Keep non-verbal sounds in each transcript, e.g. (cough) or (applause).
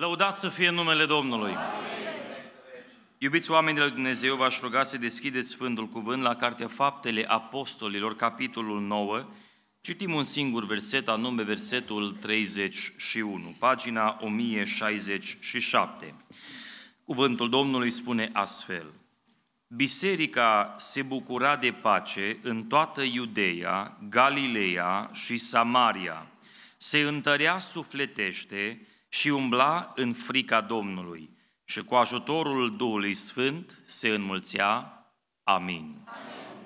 Lăudați să fie numele Domnului! Amin. Iubiți oameni lui la Dumnezeu, v-aș ruga să deschideți Sfântul Cuvânt la Cartea Faptele Apostolilor, capitolul 9. Citim un singur verset, anume versetul 31, pagina 1067. Cuvântul Domnului spune astfel, Biserica se bucura de pace în toată Iudeea, Galileea și Samaria, se întărea sufletește, și umbla în frica Domnului și cu ajutorul Duhului Sfânt se înmulțea. Amin. Amin.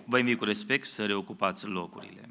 Vă invit cu respect să reocupați locurile.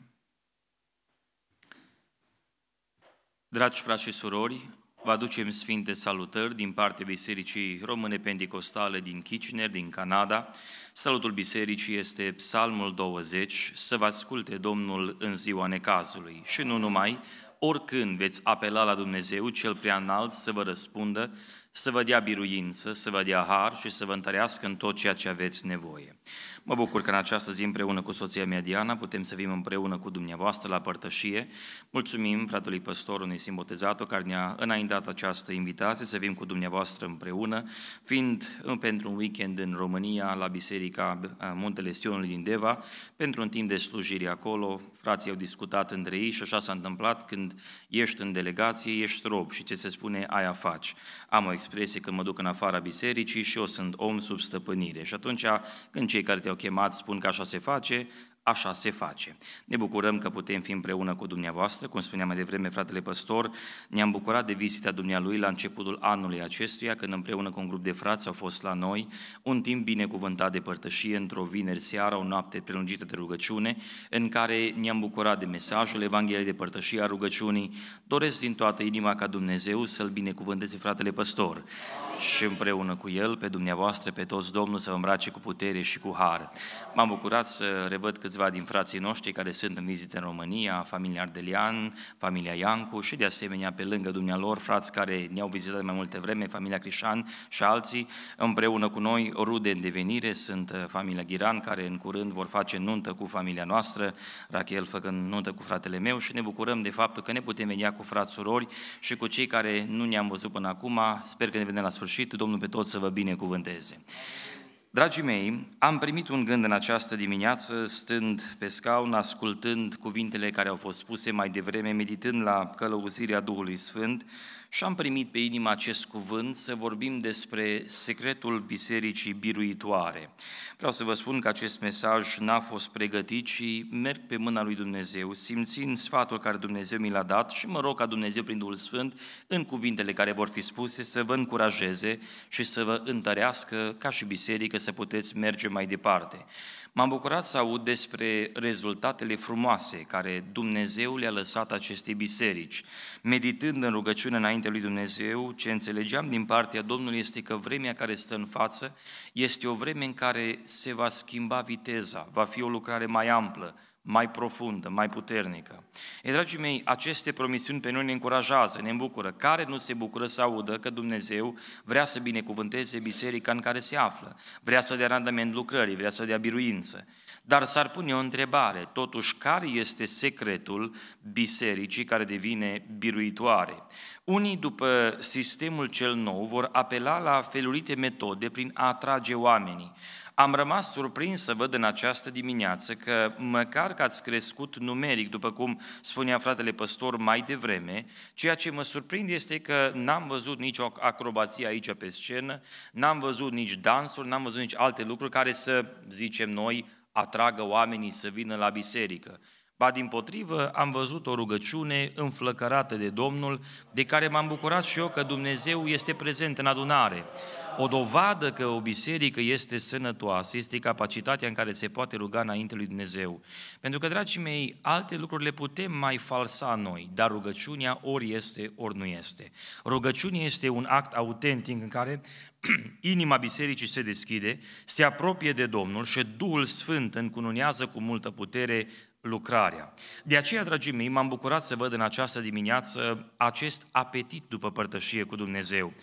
Dragi frați și surori, vă aducem sfinte salutări din partea Bisericii Române Pentecostale din Kitchener, din Canada. Salutul Bisericii este Psalmul 20, să vă asculte Domnul în ziua necazului și nu numai, oricând veți apela la Dumnezeu, Cel prea înalt să vă răspundă, să vă dea biruință, să vă dea har și să vă întărească în tot ceea ce aveți nevoie. Mă bucur că în această zi împreună cu soția mea Diana putem să vim împreună cu dumneavoastră la părtășie. Mulțumim fratelui păstor unui Botezato care ne-a înaintat această invitație să vim cu dumneavoastră împreună, fiind pentru un weekend în România la Biserica eh, Muntele Sionului din Deva, pentru un timp de slujire acolo. Frații au discutat între ei și așa s-a întâmplat când ești în delegație, ești rob și ce se spune aia faci. Am o expresie când mă duc în afara bisericii și eu sunt om sub stăpânire. Și atunci când cei care te au chemat spun că așa se face, așa se face. Ne bucurăm că putem fi împreună cu dumneavoastră, cum spuneam mai devreme fratele păstor, ne-am bucurat de vizita dumnealui la începutul anului acestuia, când împreună cu un grup de frați au fost la noi, un timp binecuvântat de părtășie, într-o vineri seara, o noapte prelungită de rugăciune, în care ne-am bucurat de mesajul Evangheliei de părtășie a rugăciunii. Doresc din toată inima ca Dumnezeu să-l binecuvânteze fratele păstor. Amin și împreună cu El, pe dumneavoastră, pe toți Domnul să vă îmbrace cu putere și cu har. M-am bucurat să revăd câțiva din frații noștri care sunt în vizită în România, familia Ardelian, familia Iancu și de asemenea pe lângă dumnealor, frați care ne-au vizitat mai multe vreme, familia Crișan și alții, împreună cu noi, rude în devenire, sunt uh, familia Ghiran care în curând vor face nuntă cu familia noastră, Rachel făcând nuntă cu fratele meu și ne bucurăm de faptul că ne putem vedea cu frați surori și cu cei care nu ne-am văzut până acum, sper că ne vedem la sfârșit sfârșit, Domnul pe toți să vă binecuvânteze. Dragii mei, am primit un gând în această dimineață, stând pe scaun, ascultând cuvintele care au fost spuse mai devreme, meditând la călăuzirea Duhului Sfânt și am primit pe inimă acest cuvânt să vorbim despre secretul bisericii biruitoare. Vreau să vă spun că acest mesaj n-a fost pregătit și merg pe mâna lui Dumnezeu, simțind sfatul care Dumnezeu mi l-a dat și mă rog ca Dumnezeu prin Duhul Sfânt, în cuvintele care vor fi spuse, să vă încurajeze și să vă întărească ca și biserică să puteți merge mai departe. M-am bucurat să aud despre rezultatele frumoase care Dumnezeu le-a lăsat acestei biserici. Meditând în rugăciune înainte lui Dumnezeu, ce înțelegeam din partea Domnului este că vremea care stă în față este o vreme în care se va schimba viteza, va fi o lucrare mai amplă, mai profundă, mai puternică. E, dragii mei, aceste promisiuni pe noi ne încurajează, ne îmbucură. Care nu se bucură să audă că Dumnezeu vrea să binecuvânteze biserica în care se află, vrea să dea randament lucrării, vrea să dea biruință. Dar s-ar pune o întrebare, totuși, care este secretul bisericii care devine biruitoare? Unii, după sistemul cel nou, vor apela la felurite metode prin a atrage oamenii. Am rămas surprins să văd în această dimineață că, măcar că ați crescut numeric, după cum spunea fratele păstor mai devreme, ceea ce mă surprinde este că n-am văzut nicio acrobație aici pe scenă, n-am văzut nici dansuri, n-am văzut nici alte lucruri care să, zicem noi, atragă oamenii să vină la biserică. Ba din potrivă, am văzut o rugăciune înflăcărată de Domnul, de care m-am bucurat și eu că Dumnezeu este prezent în adunare. O dovadă că o biserică este sănătoasă este capacitatea în care se poate ruga înainte lui Dumnezeu. Pentru că, dragii mei, alte lucruri le putem mai falsa noi, dar rugăciunea ori este, ori nu este. Rugăciunea este un act autentic în care (clears throat) inima bisericii se deschide, se apropie de Domnul și Duhul Sfânt încununează cu multă putere lucrarea. De aceea, dragii mei, m-am bucurat să văd în această dimineață acest apetit după părtășie cu Dumnezeu.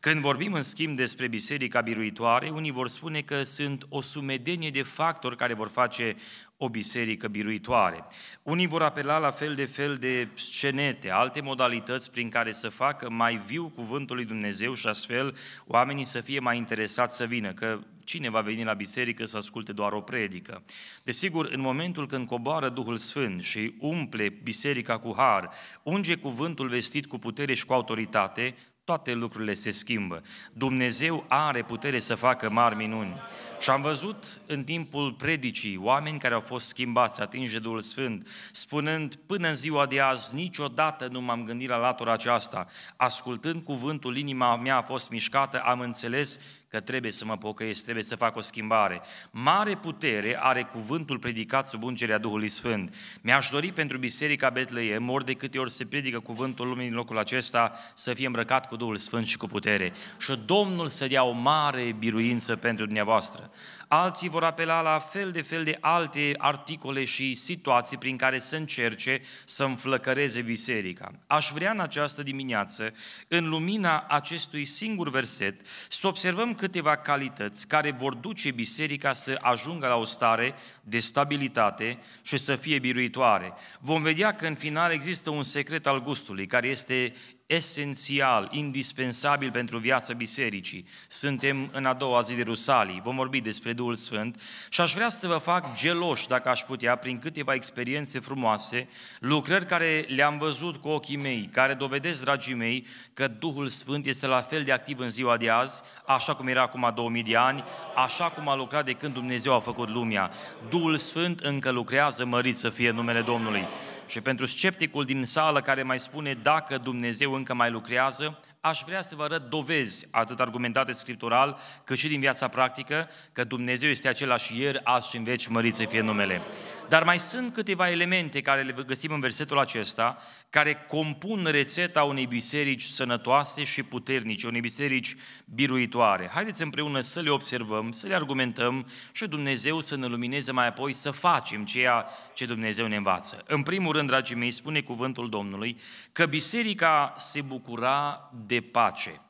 Când vorbim, în schimb, despre biserica biruitoare, unii vor spune că sunt o sumedenie de factori care vor face o biserică biruitoare. Unii vor apela la fel de fel de scenete, alte modalități prin care să facă mai viu cuvântul lui Dumnezeu și astfel oamenii să fie mai interesați să vină, că cine va veni la biserică să asculte doar o predică. Desigur, în momentul când coboară Duhul Sfânt și umple biserica cu har, unge cuvântul vestit cu putere și cu autoritate, toate lucrurile se schimbă. Dumnezeu are putere să facă mari minuni. Și am văzut în timpul predicii oameni care au fost schimbați, atinge Duhul Sfânt, spunând până în ziua de azi niciodată nu m-am gândit la latura aceasta. Ascultând cuvântul, inima mea a fost mișcată, am înțeles că trebuie să mă pocăiesc, trebuie să fac o schimbare. Mare putere are cuvântul predicat sub ungerea Duhului Sfânt. Mi-aș dori pentru Biserica Betleem, ori de câte ori se predică cuvântul lumii în locul acesta, să fie îmbrăcat cu Duhul Sfânt și cu putere. Și Domnul să dea o mare biruință pentru dumneavoastră alții vor apela la fel de fel de alte articole și situații prin care să încerce să înflăcăreze biserica. Aș vrea în această dimineață, în lumina acestui singur verset, să observăm câteva calități care vor duce biserica să ajungă la o stare de stabilitate și să fie biruitoare. Vom vedea că în final există un secret al gustului, care este esențial, indispensabil pentru viața bisericii. Suntem în a doua zi de Rusalii, vom vorbi despre Duhul Sfânt și aș vrea să vă fac geloși, dacă aș putea, prin câteva experiențe frumoase, lucrări care le-am văzut cu ochii mei, care dovedesc, dragii mei, că Duhul Sfânt este la fel de activ în ziua de azi, așa cum era acum 2000 de ani, așa cum a lucrat de când Dumnezeu a făcut lumea. Duhul Sfânt încă lucrează, mărit să fie numele Domnului. Și pentru scepticul din sală care mai spune dacă Dumnezeu încă mai lucrează, aș vrea să vă arăt dovezi, atât argumentate scriptural, cât și din viața practică, că Dumnezeu este același ieri, azi și în veci, mărit să fie numele. Dar mai sunt câteva elemente care le găsim în versetul acesta, care compun rețeta unei biserici sănătoase și puternice, unei biserici biruitoare. Haideți împreună să le observăm, să le argumentăm și Dumnezeu să ne lumineze mai apoi să facem ceea ce Dumnezeu ne învață. În primul rând, dragii mei, spune cuvântul Domnului că biserica se bucura de pace.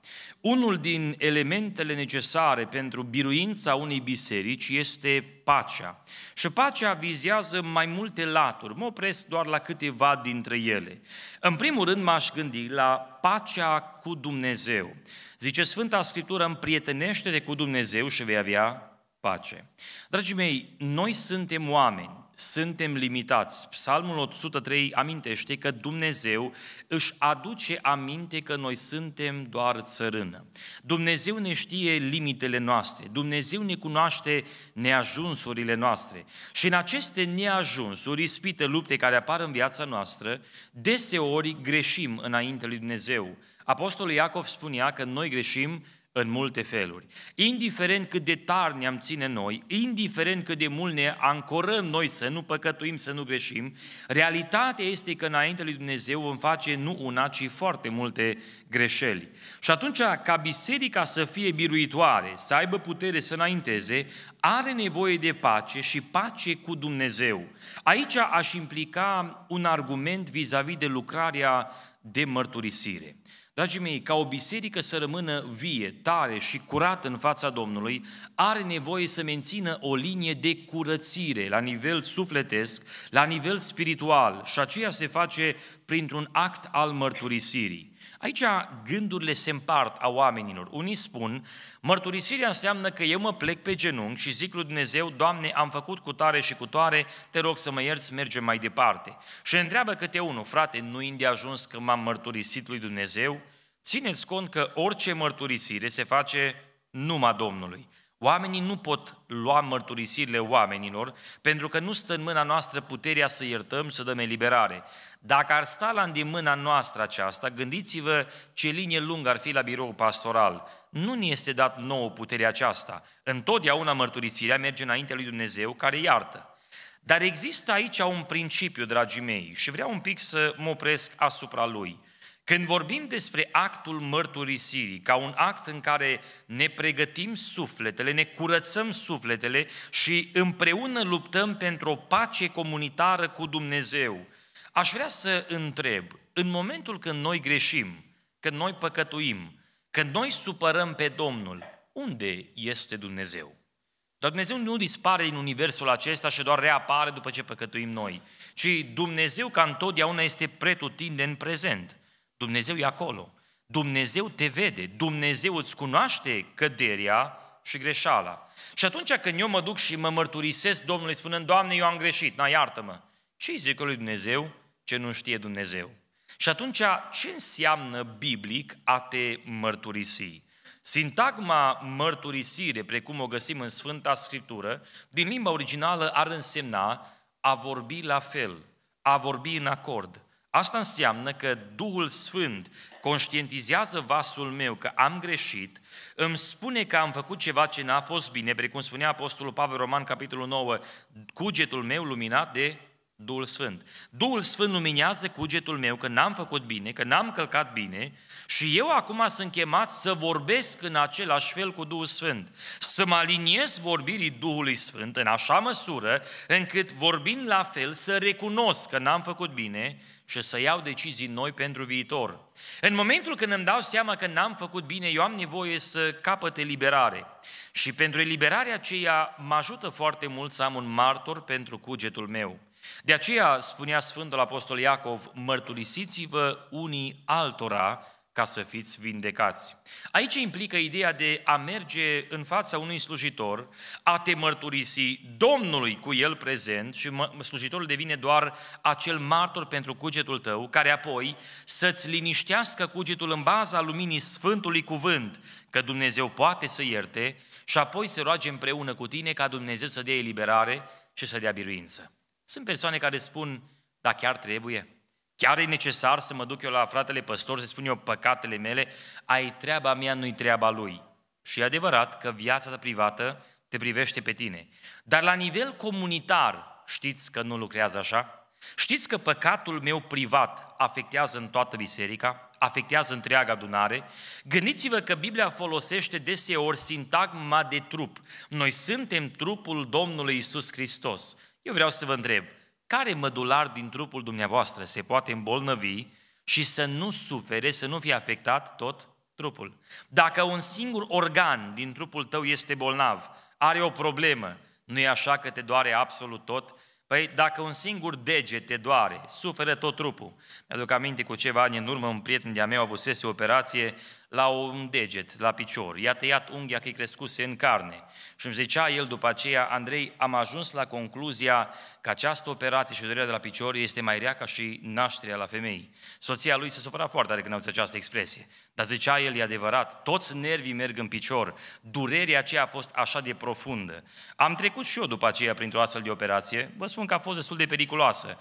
Unul din elementele necesare pentru biruința unei biserici este pacea. Și pacea vizează mai multe laturi. Mă opresc doar la câteva dintre ele. În primul rând m-aș gândi la pacea cu Dumnezeu. Zice Sfânta Scriptură, împrietenește-te cu Dumnezeu și vei avea pace. Dragii mei, noi suntem oameni suntem limitați. Psalmul 103 amintește că Dumnezeu își aduce aminte că noi suntem doar țărână. Dumnezeu ne știe limitele noastre, Dumnezeu ne cunoaște neajunsurile noastre. Și în aceste neajunsuri, ispite, lupte care apar în viața noastră, deseori greșim înainte lui Dumnezeu. Apostolul Iacov spunea că noi greșim în multe feluri. Indiferent cât de tari ne-am ține noi, indiferent cât de mult ne ancorăm noi să nu păcătuim, să nu greșim, realitatea este că înainte lui Dumnezeu vom face nu una, ci foarte multe greșeli. Și atunci, ca biserica să fie biruitoare, să aibă putere să înainteze, are nevoie de pace și pace cu Dumnezeu. Aici aș implica un argument vis-a-vis de lucrarea de mărturisire. Dragii mei, ca o biserică să rămână vie, tare și curată în fața Domnului, are nevoie să mențină o linie de curățire la nivel sufletesc, la nivel spiritual și aceea se face printr-un act al mărturisirii. Aici gândurile se împart a oamenilor. Unii spun, mărturisirea înseamnă că eu mă plec pe genunchi și zic lui Dumnezeu, Doamne, am făcut cu tare și cu toare, te rog să mă ierți, mergem mai departe. Și întreabă câte unul, frate, nu i ajuns că m-am mărturisit lui Dumnezeu? Țineți cont că orice mărturisire se face numai Domnului. Oamenii nu pot lua mărturisirile oamenilor, pentru că nu stă în mâna noastră puterea să iertăm, să dăm eliberare. Dacă ar sta la îndemâna noastră aceasta, gândiți-vă ce linie lungă ar fi la birou pastoral. Nu ni este dat nouă puterea aceasta. Întotdeauna mărturisirea merge înaintea lui Dumnezeu care iartă. Dar există aici un principiu, dragii mei, și vreau un pic să mă opresc asupra lui – când vorbim despre actul mărturisirii, ca un act în care ne pregătim sufletele, ne curățăm sufletele și împreună luptăm pentru o pace comunitară cu Dumnezeu, aș vrea să întreb, în momentul când noi greșim, când noi păcătuim, când noi supărăm pe Domnul, unde este Dumnezeu? Dar Dumnezeu nu dispare din universul acesta și doar reapare după ce păcătuim noi, ci Dumnezeu ca întotdeauna este pretutindeni prezent. Dumnezeu e acolo. Dumnezeu te vede, Dumnezeu îți cunoaște căderea și greșeala. Și atunci când eu mă duc și mă mărturisesc Domnului spunând, Doamne, eu am greșit, na, iartă-mă. Ce zic lui Dumnezeu? Ce nu știe Dumnezeu. Și atunci, ce înseamnă biblic a te mărturisi? Sintagma mărturisire, precum o găsim în Sfânta Scriptură, din limba originală ar însemna a vorbi la fel, a vorbi în acord, Asta înseamnă că Duhul Sfânt conștientizează vasul meu că am greșit, îmi spune că am făcut ceva ce n-a fost bine, precum spunea Apostolul Pavel Roman, capitolul 9, cugetul meu luminat de Duhul Sfânt. Duhul Sfânt luminează cugetul meu că n-am făcut bine, că n-am călcat bine și eu acum sunt chemat să vorbesc în același fel cu Duhul Sfânt. Să mă aliniez vorbirii Duhului Sfânt în așa măsură încât vorbind la fel să recunosc că n-am făcut bine și să iau decizii noi pentru viitor. În momentul când îmi dau seama că n-am făcut bine, eu am nevoie să capăt eliberare. Și pentru eliberarea aceea mă ajută foarte mult să am un martor pentru cugetul meu. De aceea spunea Sfântul Apostol Iacov, mărturisiți-vă unii altora ca să fiți vindecați. Aici implică ideea de a merge în fața unui slujitor, a te mărturisi Domnului cu el prezent și slujitorul devine doar acel martor pentru cugetul tău, care apoi să-ți liniștească cugetul în baza luminii Sfântului Cuvânt, că Dumnezeu poate să ierte și apoi se roage împreună cu tine ca Dumnezeu să dea eliberare și să dea biruință. Sunt persoane care spun, da, chiar trebuie. Chiar e necesar să mă duc eu la fratele păstor să spun eu păcatele mele, ai treaba mea, nu-i treaba lui. Și e adevărat că viața ta privată te privește pe tine. Dar la nivel comunitar, știți că nu lucrează așa? Știți că păcatul meu privat afectează în toată biserica, afectează întreaga adunare? Gândiți-vă că Biblia folosește deseori sintagma de trup. Noi suntem trupul Domnului Isus Hristos. Eu vreau să vă întreb, care mădular din trupul dumneavoastră se poate îmbolnăvi și să nu sufere, să nu fie afectat tot trupul? Dacă un singur organ din trupul tău este bolnav, are o problemă, nu e așa că te doare absolut tot? Păi dacă un singur deget te doare, suferă tot trupul. Mi-aduc aminte cu ceva ani în urmă, un prieten de-a meu avusese o operație la un deget, la picior, i-a tăiat unghia că-i crescuse în carne. Și îmi zicea el după aceea, Andrei, am ajuns la concluzia că această operație și durerea de la picior este mai rea ca și nașterea la femei. Soția lui se supăra foarte tare când auzi această expresie. Dar zicea el, e adevărat, toți nervii merg în picior. Durerea aceea a fost așa de profundă. Am trecut și eu după aceea printr-o astfel de operație. Vă spun că a fost destul de periculoasă.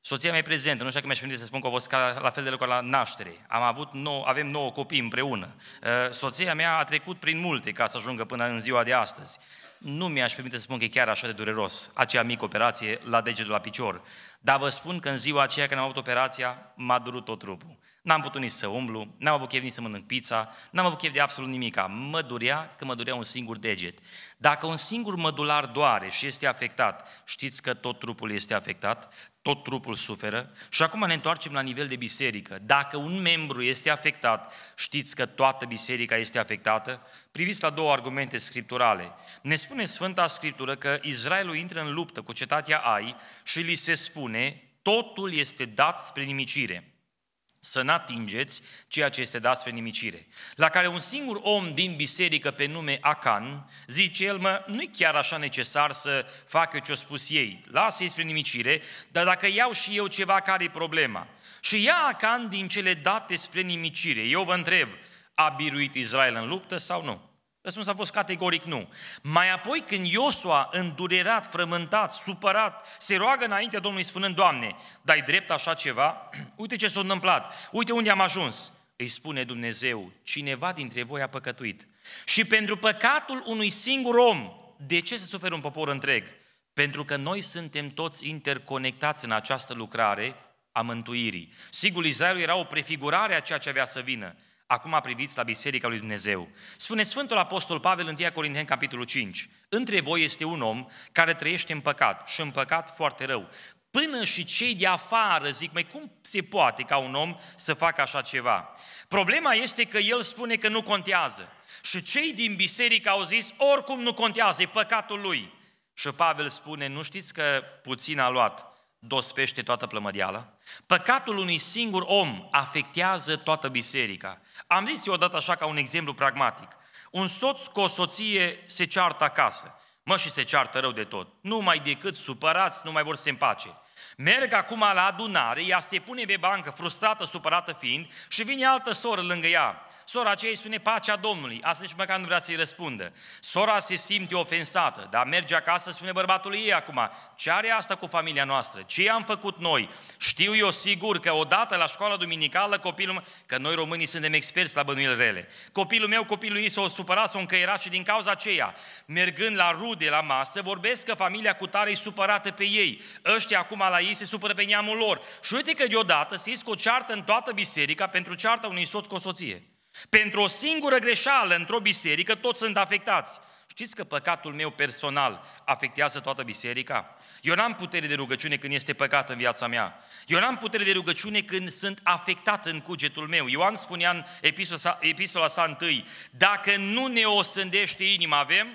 Soția mea e prezentă, nu știu dacă mi-aș permite să spun că a fost ca la fel de lucru la naștere. Am avut nou, avem nouă copii împreună. Uh, soția mea a trecut prin multe ca să ajungă până în ziua de astăzi. Nu mi-aș permite să spun că e chiar așa de dureros acea mică operație la degetul la picior. Dar vă spun că în ziua aceea când am avut operația, m-a durut tot trupul. N-am putut nici să umblu, n-am avut chef nici să mănânc pizza, n-am avut chef de absolut nimica. Mă durea că mă durea un singur deget. Dacă un singur mădular doare și este afectat, știți că tot trupul este afectat, tot trupul suferă. Și acum ne întoarcem la nivel de biserică. Dacă un membru este afectat, știți că toată biserica este afectată? Priviți la două argumente scripturale. Ne spune Sfânta Scriptură că Israelul intră în luptă cu cetatea Ai și li se spune totul este dat spre nimicire să n-atingeți ceea ce este dat spre nimicire. La care un singur om din biserică pe nume Acan zice el, mă, nu-i chiar așa necesar să fac eu ce-o spus ei, lasă-i spre nimicire, dar dacă iau și eu ceva, care e problema? Și ia Acan din cele date spre nimicire. Eu vă întreb, a biruit Israel în luptă sau nu? Răspunsul a fost categoric nu. Mai apoi când Iosua, îndurerat, frământat, supărat, se roagă înaintea Domnului spunând, Doamne, dai drept așa ceva? (clears throat) Uite ce s-a întâmplat, uite unde am ajuns. Îi spune Dumnezeu, cineva dintre voi a păcătuit. Și pentru păcatul unui singur om, de ce se suferă un popor întreg? Pentru că noi suntem toți interconectați în această lucrare a mântuirii. Sigur, Israelul era o prefigurare a ceea ce avea să vină. Acum priviți la Biserica lui Dumnezeu. Spune Sfântul Apostol Pavel în 1 Corinteni, capitolul 5. Între voi este un om care trăiește în păcat și în păcat foarte rău. Până și cei de afară zic, mai cum se poate ca un om să facă așa ceva? Problema este că el spune că nu contează. Și cei din biserică au zis, oricum nu contează, e păcatul lui. Și Pavel spune, nu știți că puțin a luat, dospește toată plămădeala? Păcatul unui singur om afectează toată biserica. Am zis eu odată așa ca un exemplu pragmatic. Un soț cu o soție se ceartă acasă. Mă, și se ceartă rău de tot. Numai decât supărați, nu mai vor să se împace. Merg acum la adunare, ea se pune pe bancă, frustrată, supărată fiind, și vine altă soră lângă ea. Sora aceea îi spune pacea Domnului, asta nici măcar nu vrea să-i răspundă. Sora se simte ofensată, dar merge acasă, spune bărbatului ei acum, ce are asta cu familia noastră? Ce am făcut noi? Știu eu sigur că odată la școala duminicală copilul meu, că noi românii suntem experți la bănuieli rele, copilul meu, copilul ei s a supărat, s a încăierat și din cauza aceea, mergând la rude, la masă, vorbesc că familia cu tare e supărată pe ei. Ăștia acum la ei se supără pe neamul lor. Și uite că deodată se iscă o ceartă în toată biserica pentru cearta unui soț cu o soție. Pentru o singură greșeală într-o biserică toți sunt afectați. Știți că păcatul meu personal afectează toată biserica? Eu n-am putere de rugăciune când este păcat în viața mea. Eu n-am putere de rugăciune când sunt afectat în cugetul meu. Ioan spunea în epistola, epistola sa întâi, dacă nu ne osândește inima, avem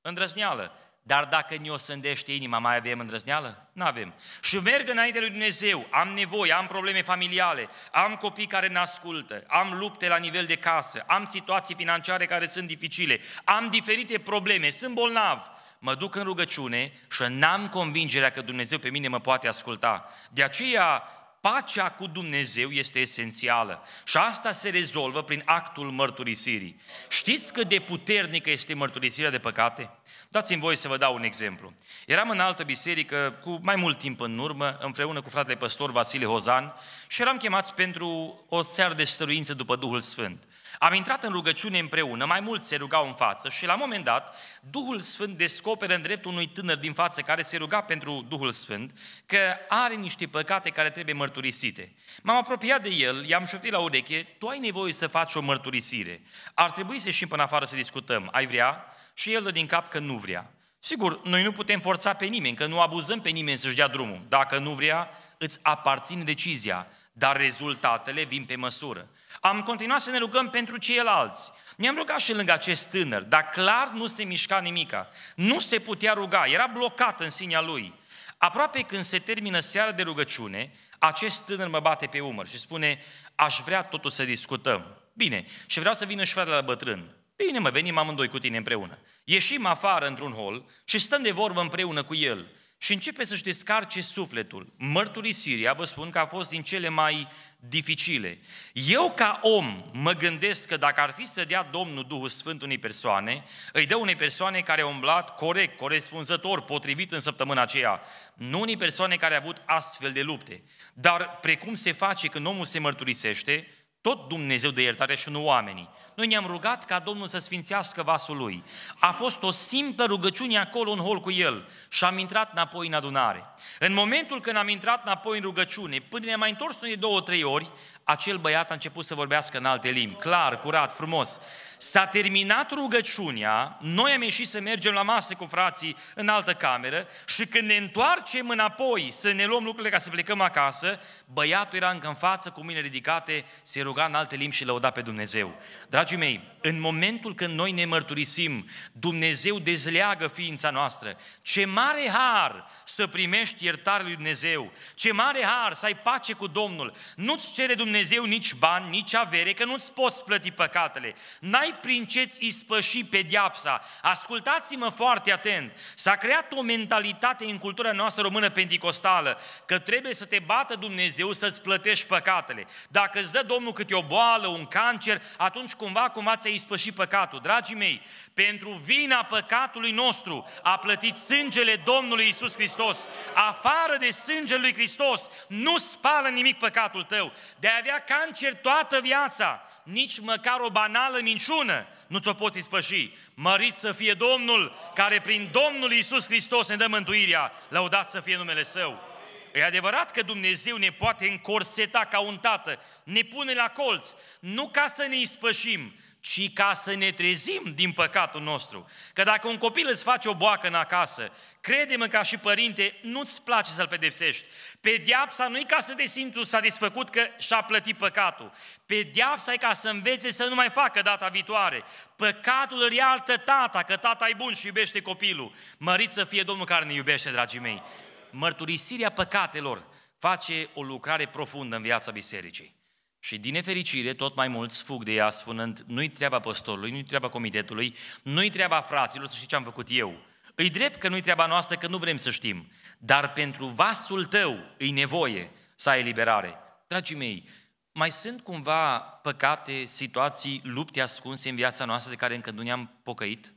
îndrăzneală. Dar dacă ne-o sândește inima, mai avem îndrăzneală? Nu avem. Și merg înainte lui Dumnezeu, am nevoie, am probleme familiale, am copii care ne ascultă, am lupte la nivel de casă, am situații financiare care sunt dificile, am diferite probleme, sunt bolnav, mă duc în rugăciune și n-am convingerea că Dumnezeu pe mine mă poate asculta. De aceea Pacea cu Dumnezeu este esențială și asta se rezolvă prin actul mărturisirii. Știți cât de puternică este mărturisirea de păcate? Dați-mi voi să vă dau un exemplu. Eram în altă biserică cu mai mult timp în urmă, împreună cu fratele păstor Vasile Hozan și eram chemați pentru o seară de stăruință după Duhul Sfânt. Am intrat în rugăciune împreună, mai mulți se rugau în față și la un moment dat Duhul Sfânt descoperă în dreptul unui tânăr din față care se ruga pentru Duhul Sfânt că are niște păcate care trebuie mărturisite. M-am apropiat de el, i-am șoptit la ureche, tu ai nevoie să faci o mărturisire. Ar trebui să ieșim până afară să discutăm. Ai vrea? Și el dă din cap că nu vrea. Sigur, noi nu putem forța pe nimeni, că nu abuzăm pe nimeni să-și dea drumul. Dacă nu vrea, îți aparține decizia, dar rezultatele vin pe măsură. Am continuat să ne rugăm pentru ceilalți. Ne-am rugat și lângă acest tânăr, dar clar nu se mișca nimica. Nu se putea ruga, era blocat în sinea lui. Aproape când se termină seara de rugăciune, acest tânăr mă bate pe umăr și spune, aș vrea totul să discutăm. Bine, și vreau să vină și fratele la bătrân. Bine mă, venim amândoi cu tine împreună. Ieșim afară într-un hol și stăm de vorbă împreună cu el și începe să-și descarce sufletul. Mărturisirea, vă spun că a fost din cele mai dificile. Eu ca om mă gândesc că dacă ar fi să dea Domnul Duhul Sfânt unei persoane, îi dă unei persoane care a umblat corect, corespunzător, potrivit în săptămâna aceea, nu unei persoane care a avut astfel de lupte. Dar precum se face când omul se mărturisește, tot Dumnezeu de iertare și nu oamenii. Noi ne-am rugat ca Domnul să sfințească vasul lui. A fost o simplă rugăciune acolo în hol cu el și am intrat înapoi în adunare. În momentul când am intrat înapoi în rugăciune, până ne-am mai întors noi două, trei ori, acel băiat a început să vorbească în alte limbi, clar, curat, frumos. S-a terminat rugăciunea, noi am ieșit să mergem la masă cu frații în altă cameră și când ne întoarcem înapoi să ne luăm lucrurile ca să plecăm acasă, băiatul era încă în față cu mâinile ridicate, se ruga în alte limbi și lăuda pe Dumnezeu. Dragii mei, în momentul când noi ne mărturisim, Dumnezeu dezleagă ființa noastră. Ce mare har să primești iertare lui Dumnezeu! Ce mare har să ai pace cu Domnul! Nu-ți cere Dumnezeu nici bani, nici avere, că nu-ți poți plăti păcatele. N-ai prin ce-ți ispăși pediapsa. Ascultați-mă foarte atent. S-a creat o mentalitate în cultura noastră română pentecostală că trebuie să te bată Dumnezeu să-ți plătești păcatele. Dacă îți dă Domnul câte o boală, un cancer, atunci cumva, cumva ți poate ispăși păcatul. Dragii mei, pentru vina păcatului nostru a plătit sângele Domnului Isus Hristos. Afară de sângele lui Hristos nu spală nimic păcatul tău. De a avea cancer toată viața, nici măcar o banală minciună nu ți-o poți ispăși. Mărit să fie Domnul care prin Domnul Isus Hristos ne dă mântuirea. Lăudat să fie numele Său. E adevărat că Dumnezeu ne poate încorseta ca un tată, ne pune la colț, nu ca să ne ispășim, ci ca să ne trezim din păcatul nostru. Că dacă un copil îți face o boacă în acasă, crede ca și părinte, nu-ți place să-l pedepsești. Pediapsa nu e ca să te simți tu satisfăcut că și-a plătit păcatul. Pediapsa e ca să învețe să nu mai facă data viitoare. Păcatul îl iartă tata, că tata e bun și iubește copilul. Mărit să fie Domnul care ne iubește, dragii mei. Mărturisirea păcatelor face o lucrare profundă în viața bisericii. Și din nefericire, tot mai mulți fug de ea spunând, nu-i treaba păstorului, nu-i treaba comitetului, nu-i treaba fraților să știi ce am făcut eu. Îi drept că nu-i treaba noastră, că nu vrem să știm. Dar pentru vasul tău îi nevoie să ai eliberare. Dragii mei, mai sunt cumva păcate, situații, lupte ascunse în viața noastră de care încă nu ne-am pocăit?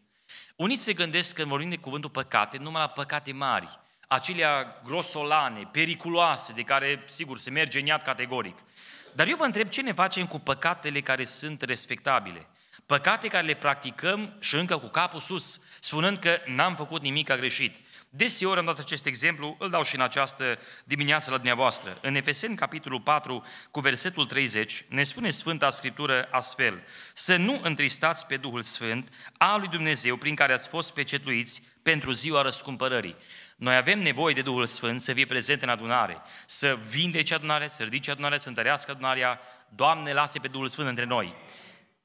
Unii se gândesc când vorbim de cuvântul păcate, numai la păcate mari, acelea grosolane, periculoase, de care, sigur, se merge în iad categoric. Dar eu vă întreb ce ne facem cu păcatele care sunt respectabile? Păcate care le practicăm și încă cu capul sus, spunând că n-am făcut nimic greșit. Deseori am dat acest exemplu, îl dau și în această dimineață la dumneavoastră. În Efeseni, capitolul 4, cu versetul 30, ne spune Sfânta Scriptură astfel, să nu întristați pe Duhul Sfânt al lui Dumnezeu prin care ați fost pecetuiți pentru ziua răscumpărării. Noi avem nevoie de Duhul Sfânt să fie prezent în adunare, să vindece adunarea, să ridice adunarea, să întărească adunarea. Doamne, lase pe Duhul Sfânt între noi.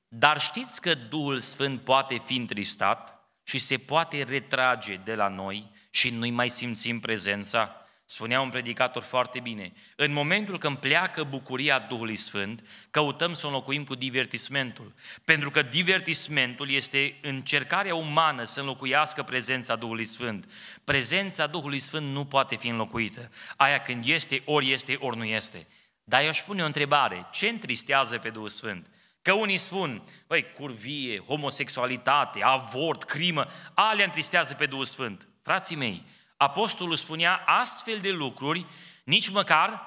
Dar știți că Duhul Sfânt poate fi întristat și se poate retrage de la noi și nu-i mai simțim prezența? Spunea un predicator foarte bine, în momentul când pleacă bucuria Duhului Sfânt, căutăm să o înlocuim cu divertismentul. Pentru că divertismentul este încercarea umană să înlocuiască prezența Duhului Sfânt. Prezența Duhului Sfânt nu poate fi înlocuită. Aia când este, ori este, ori nu este. Dar eu aș pune o întrebare. Ce întristează pe Duhul Sfânt? Că unii spun, băi, curvie, homosexualitate, avort, crimă, alea întristează pe Duhul Sfânt. Frații mei, apostolul spunea astfel de lucruri, nici măcar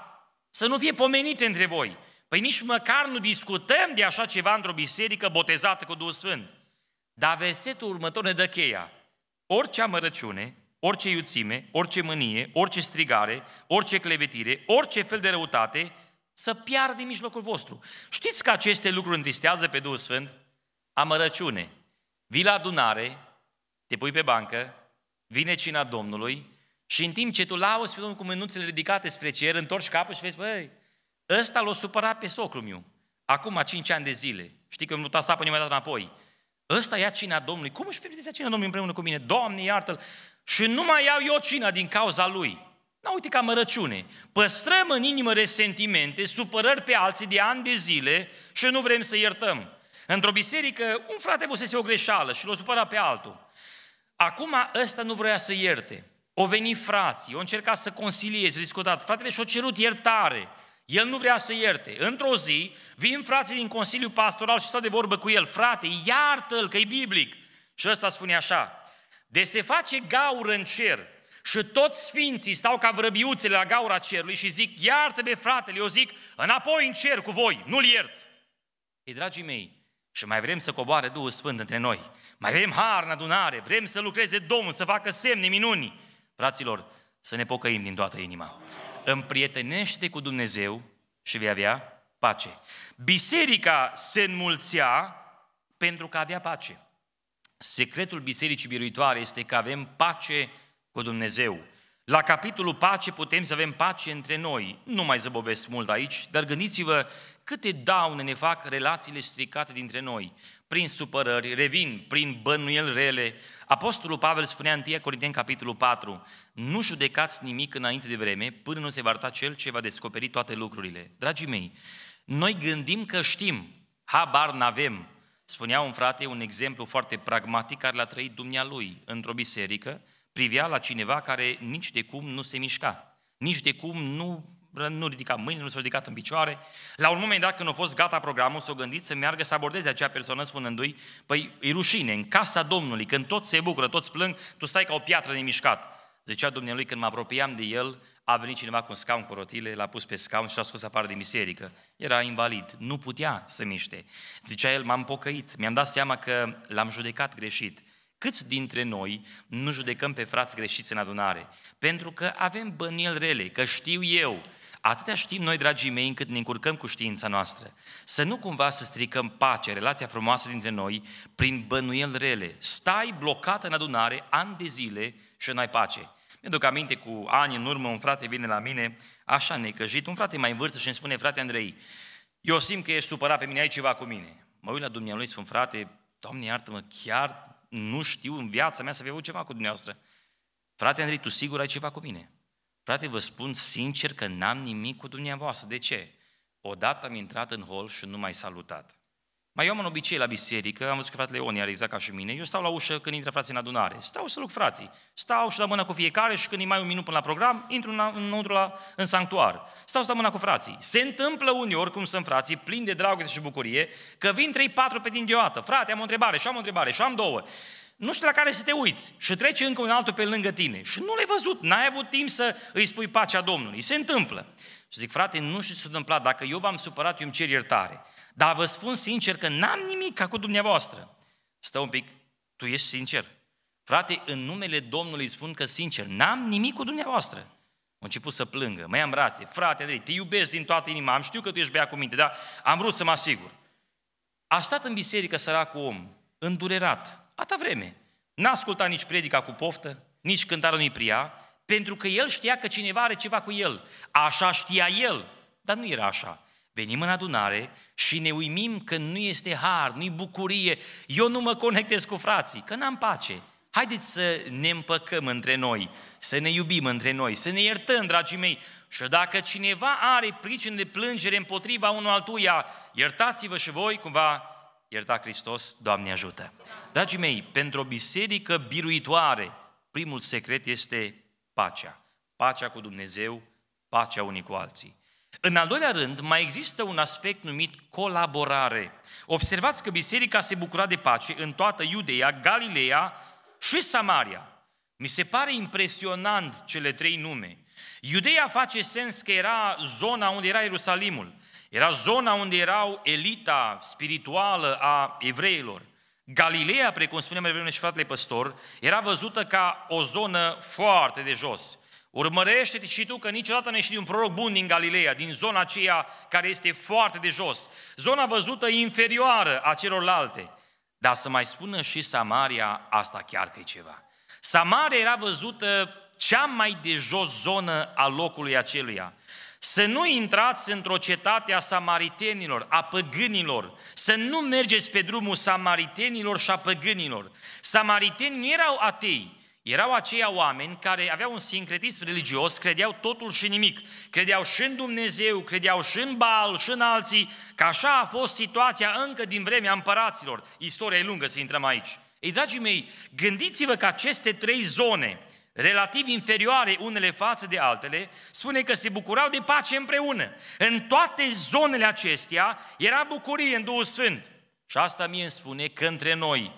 să nu fie pomenite între voi. Păi nici măcar nu discutăm de așa ceva într-o biserică botezată cu Duhul Sfânt. Dar versetul următor ne dă cheia. Orice amărăciune, orice iuțime, orice mânie, orice strigare, orice clevetire, orice fel de răutate, să piardă din mijlocul vostru. Știți că aceste lucruri întristează pe Duhul Sfânt? Amărăciune. Vii la adunare, te pui pe bancă, Vine cina Domnului și în timp ce tu lauzi pe Domnul cu mânuțele ridicate spre cer, întorci capul și vezi, băi, ăsta l-a supărat pe socrul meu. Acum 5 ani de zile. Știi că nu luta sapă, nimeni mi dat înapoi. Ăsta ia cina Domnului. Cum își să cina Domnului împreună cu mine? Doamne, iartă-l. Și nu mai iau eu cina din cauza lui. Nu uite ca mărăciune. Păstrăm în inimă resentimente, supărări pe alții de ani de zile și nu vrem să iertăm. Într-o biserică, un frate fusese o greșeală și l-a supărat pe altul. Acum ăsta nu vrea să ierte. O veni frații, o încerca să concilieze, o discutat. Fratele și-o cerut iertare. El nu vrea să ierte. Într-o zi, vin frații din Consiliul Pastoral și stau de vorbă cu el. Frate, iartă-l, că e biblic. Și ăsta spune așa. De se face gaură în cer și toți sfinții stau ca vrăbiuțele la gaura cerului și zic, iartă-me fratele, eu zic, înapoi în cer cu voi, nu-l iert. Ei, dragii mei, și mai vrem să coboare Duhul Sfânt între noi mai vrem har în adunare, vrem să lucreze Domnul, să facă semne, minuni. Fraților, să ne pocăim din toată inima. Împrietenește cu Dumnezeu și vei avea pace. Biserica se înmulțea pentru că avea pace. Secretul bisericii biruitoare este că avem pace cu Dumnezeu. La capitolul pace putem să avem pace între noi. Nu mai zăbovesc mult aici, dar gândiți-vă câte daune ne fac relațiile stricate dintre noi, prin supărări, revin, prin bănuiel rele. Apostolul Pavel spunea în 1 Corinteni, capitolul 4, nu judecați nimic înainte de vreme, până nu se va arta cel ce va descoperi toate lucrurile. Dragii mei, noi gândim că știm, habar n-avem. Spunea un frate un exemplu foarte pragmatic care l-a trăit dumnealui într-o biserică, privea la cineva care nici de cum nu se mișca, nici de cum nu nu ridica mâini, nu s-a ridicat în picioare. La un moment dat, când a fost gata programul, s-a gândit să meargă să abordeze acea persoană spunându-i, păi e rușine, în casa Domnului, când toți se bucură, toți plâng, tu stai ca o piatră nemișcat. Zicea Domnului, când mă apropiam de el, a venit cineva cu un scaun cu rotile, l-a pus pe scaun și l-a scos afară de biserică. Era invalid, nu putea să miște. Zicea el, m-am pocăit, mi-am dat seama că l-am judecat greșit. Câți dintre noi nu judecăm pe frați greșiți în adunare? Pentru că avem băniel rele, că știu eu. Atâtea știm noi, dragii mei, încât ne încurcăm cu știința noastră. Să nu cumva să stricăm pacea, relația frumoasă dintre noi, prin bănuiel rele. Stai blocat în adunare ani de zile și nu ai pace. Mi-aduc aminte cu ani în urmă, un frate vine la mine, așa necăjit, un frate mai în vârstă și îmi spune, frate Andrei, eu simt că ești supărat pe mine, ai ceva cu mine. Mă uit la dumnealui, spun, frate, Doamne iartă-mă, chiar nu știu în viața mea să fie avut ceva cu dumneavoastră. Frate Andrei, tu sigur ai ceva cu mine. Frate, vă spun sincer că n-am nimic cu dumneavoastră. De ce? Odată am intrat în hol și nu m-ai salutat. Mai eu am un obicei la biserică, am văzut că fratele Ion are exact ca și mine, eu stau la ușă când intră frații în adunare, stau să lucrez frații, stau și la mână cu fiecare și când e mai un minut până la program, intru înăuntru la, în sanctuar, stau să la mână cu frații. Se întâmplă uneori, cum sunt frații, plini de dragoste și bucurie, că vin 3-4 pe din deodată, frate, am o întrebare și am o întrebare și am două nu știu la care să te uiți și trece încă un altul pe lângă tine și nu l-ai văzut, n-ai avut timp să îi spui pacea Domnului, se întâmplă. Și zic, frate, nu știu ce s-a întâmplat, dacă eu v-am supărat, eu îmi cer iertare. Dar vă spun sincer că n-am nimic cu dumneavoastră. Stă un pic, tu ești sincer. Frate, în numele Domnului spun că sincer, n-am nimic cu dumneavoastră. Am început să plângă, mă am brațe. frate Andrei, te iubesc din toată inima, am știu că tu ești bea cu minte, dar am vrut să mă asigur. A stat în biserică săracul om, îndurerat, atâta vreme. N-a ascultat nici predica cu poftă, nici cântarul unui pria, pentru că el știa că cineva are ceva cu el. Așa știa el, dar nu era așa venim în adunare și ne uimim că nu este har, nu-i bucurie, eu nu mă conectez cu frații, că n-am pace. Haideți să ne împăcăm între noi, să ne iubim între noi, să ne iertăm, dragii mei. Și dacă cineva are pricini de plângere împotriva unul altuia, iertați-vă și voi cumva ierta Hristos, Doamne ajută. Dragii mei, pentru o biserică biruitoare, primul secret este pacea. Pacea cu Dumnezeu, pacea unii cu alții. În al doilea rând, mai există un aspect numit colaborare. Observați că biserica se bucura de pace în toată Iudeea, Galileea și Samaria. Mi se pare impresionant cele trei nume. Iudeea face sens că era zona unde era Ierusalimul. Era zona unde erau elita spirituală a evreilor. Galileea, precum spuneam mai și fratele păstor, era văzută ca o zonă foarte de jos. Urmărește-te și tu că niciodată nu ești un proroc bun din Galileea, din zona aceea care este foarte de jos, zona văzută inferioară a celorlalte. Dar să mai spună și Samaria, asta chiar că e ceva. Samaria era văzută cea mai de jos zonă a locului aceluia. Să nu intrați într-o cetate a samaritenilor, a păgânilor, să nu mergeți pe drumul samaritenilor și a păgânilor. Samaritenii nu erau atei, erau aceia oameni care aveau un sincretism religios, credeau totul și nimic. Credeau și în Dumnezeu, credeau și în Baal, și în alții, că așa a fost situația încă din vremea împăraților. Istoria e lungă să intrăm aici. Ei, dragii mei, gândiți-vă că aceste trei zone, relativ inferioare unele față de altele, spune că se bucurau de pace împreună. În toate zonele acestea era bucurie în Duhul Sfânt. Și asta mie îmi spune că între noi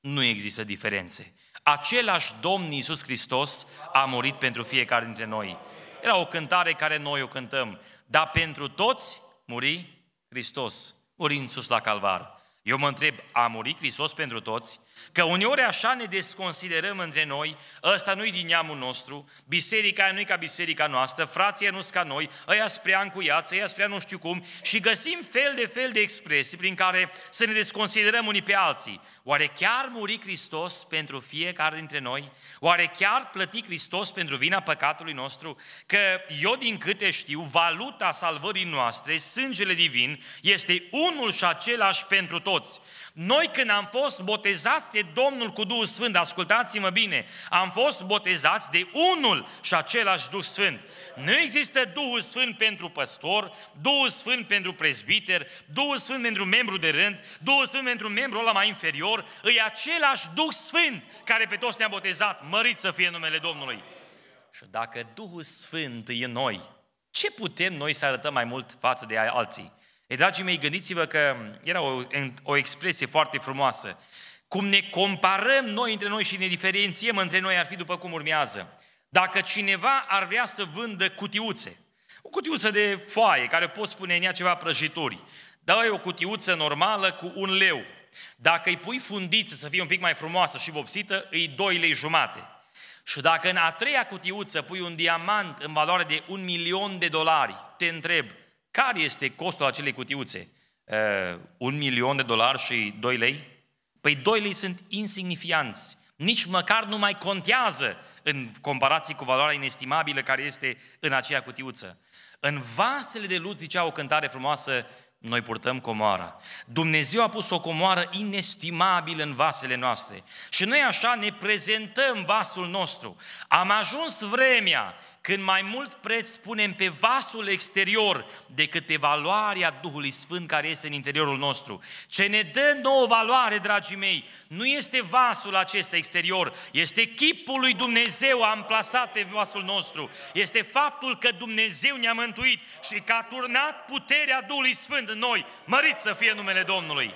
nu există diferențe. Același Domn Iisus Hristos a murit pentru fiecare dintre noi. Era o cântare care noi o cântăm. Dar pentru toți muri Hristos, în sus la calvar. Eu mă întreb, a murit Hristos pentru toți? Că uneori așa ne desconsiderăm între noi, ăsta nu-i din neamul nostru, biserica nu-i ca biserica noastră, frații nu ca noi, ăia spre încuiați, ăia spre nu știu cum, și găsim fel de fel de expresii prin care să ne desconsiderăm unii pe alții. Oare chiar muri Hristos pentru fiecare dintre noi? Oare chiar plăti Hristos pentru vina păcatului nostru? Că eu din câte știu, valuta salvării noastre, sângele divin, este unul și același pentru toți. Noi când am fost botezați de Domnul cu Duhul Sfânt, ascultați-mă bine, am fost botezați de unul și același Duh Sfânt. Nu există Duhul Sfânt pentru păstor, Duhul Sfânt pentru prezbiter, Duhul Sfânt pentru membru de rând, Duhul Sfânt pentru membru ăla mai inferior, lor, e același Duh Sfânt care pe toți ne-a botezat, mărit să fie numele Domnului. Și dacă Duhul Sfânt e în noi, ce putem noi să arătăm mai mult față de alții? E, dragii mei, gândiți-vă că mm, era o, o expresie foarte frumoasă. Cum ne comparăm noi între noi și ne diferențiem între noi ar fi după cum urmează. Dacă cineva ar vrea să vândă cutiuțe, o cutiuță de foaie care poți pune în ea ceva prăjituri, dă o cutiuță normală cu un leu, dacă îi pui fundiță să fie un pic mai frumoasă și vopsită, îi 2 lei jumate. Și dacă în a treia cutiuță pui un diamant în valoare de un milion de dolari, te întreb, care este costul acelei cutiuțe? Uh, un milion de dolari și 2 lei? Păi 2 lei sunt insignifianți. Nici măcar nu mai contează în comparație cu valoarea inestimabilă care este în aceea cutiuță. În vasele de lut, zicea o cântare frumoasă, noi purtăm comoara. Dumnezeu a pus o comoară inestimabilă în vasele noastre. Și noi așa ne prezentăm vasul nostru. Am ajuns vremea când mai mult preț punem pe vasul exterior decât pe valoarea Duhului Sfânt care este în interiorul nostru. Ce ne dă nouă valoare, dragii mei, nu este vasul acesta exterior, este chipul lui Dumnezeu amplasat pe vasul nostru. Este faptul că Dumnezeu ne-a mântuit și că a turnat puterea Duhului Sfânt în noi. Mărit să fie numele Domnului!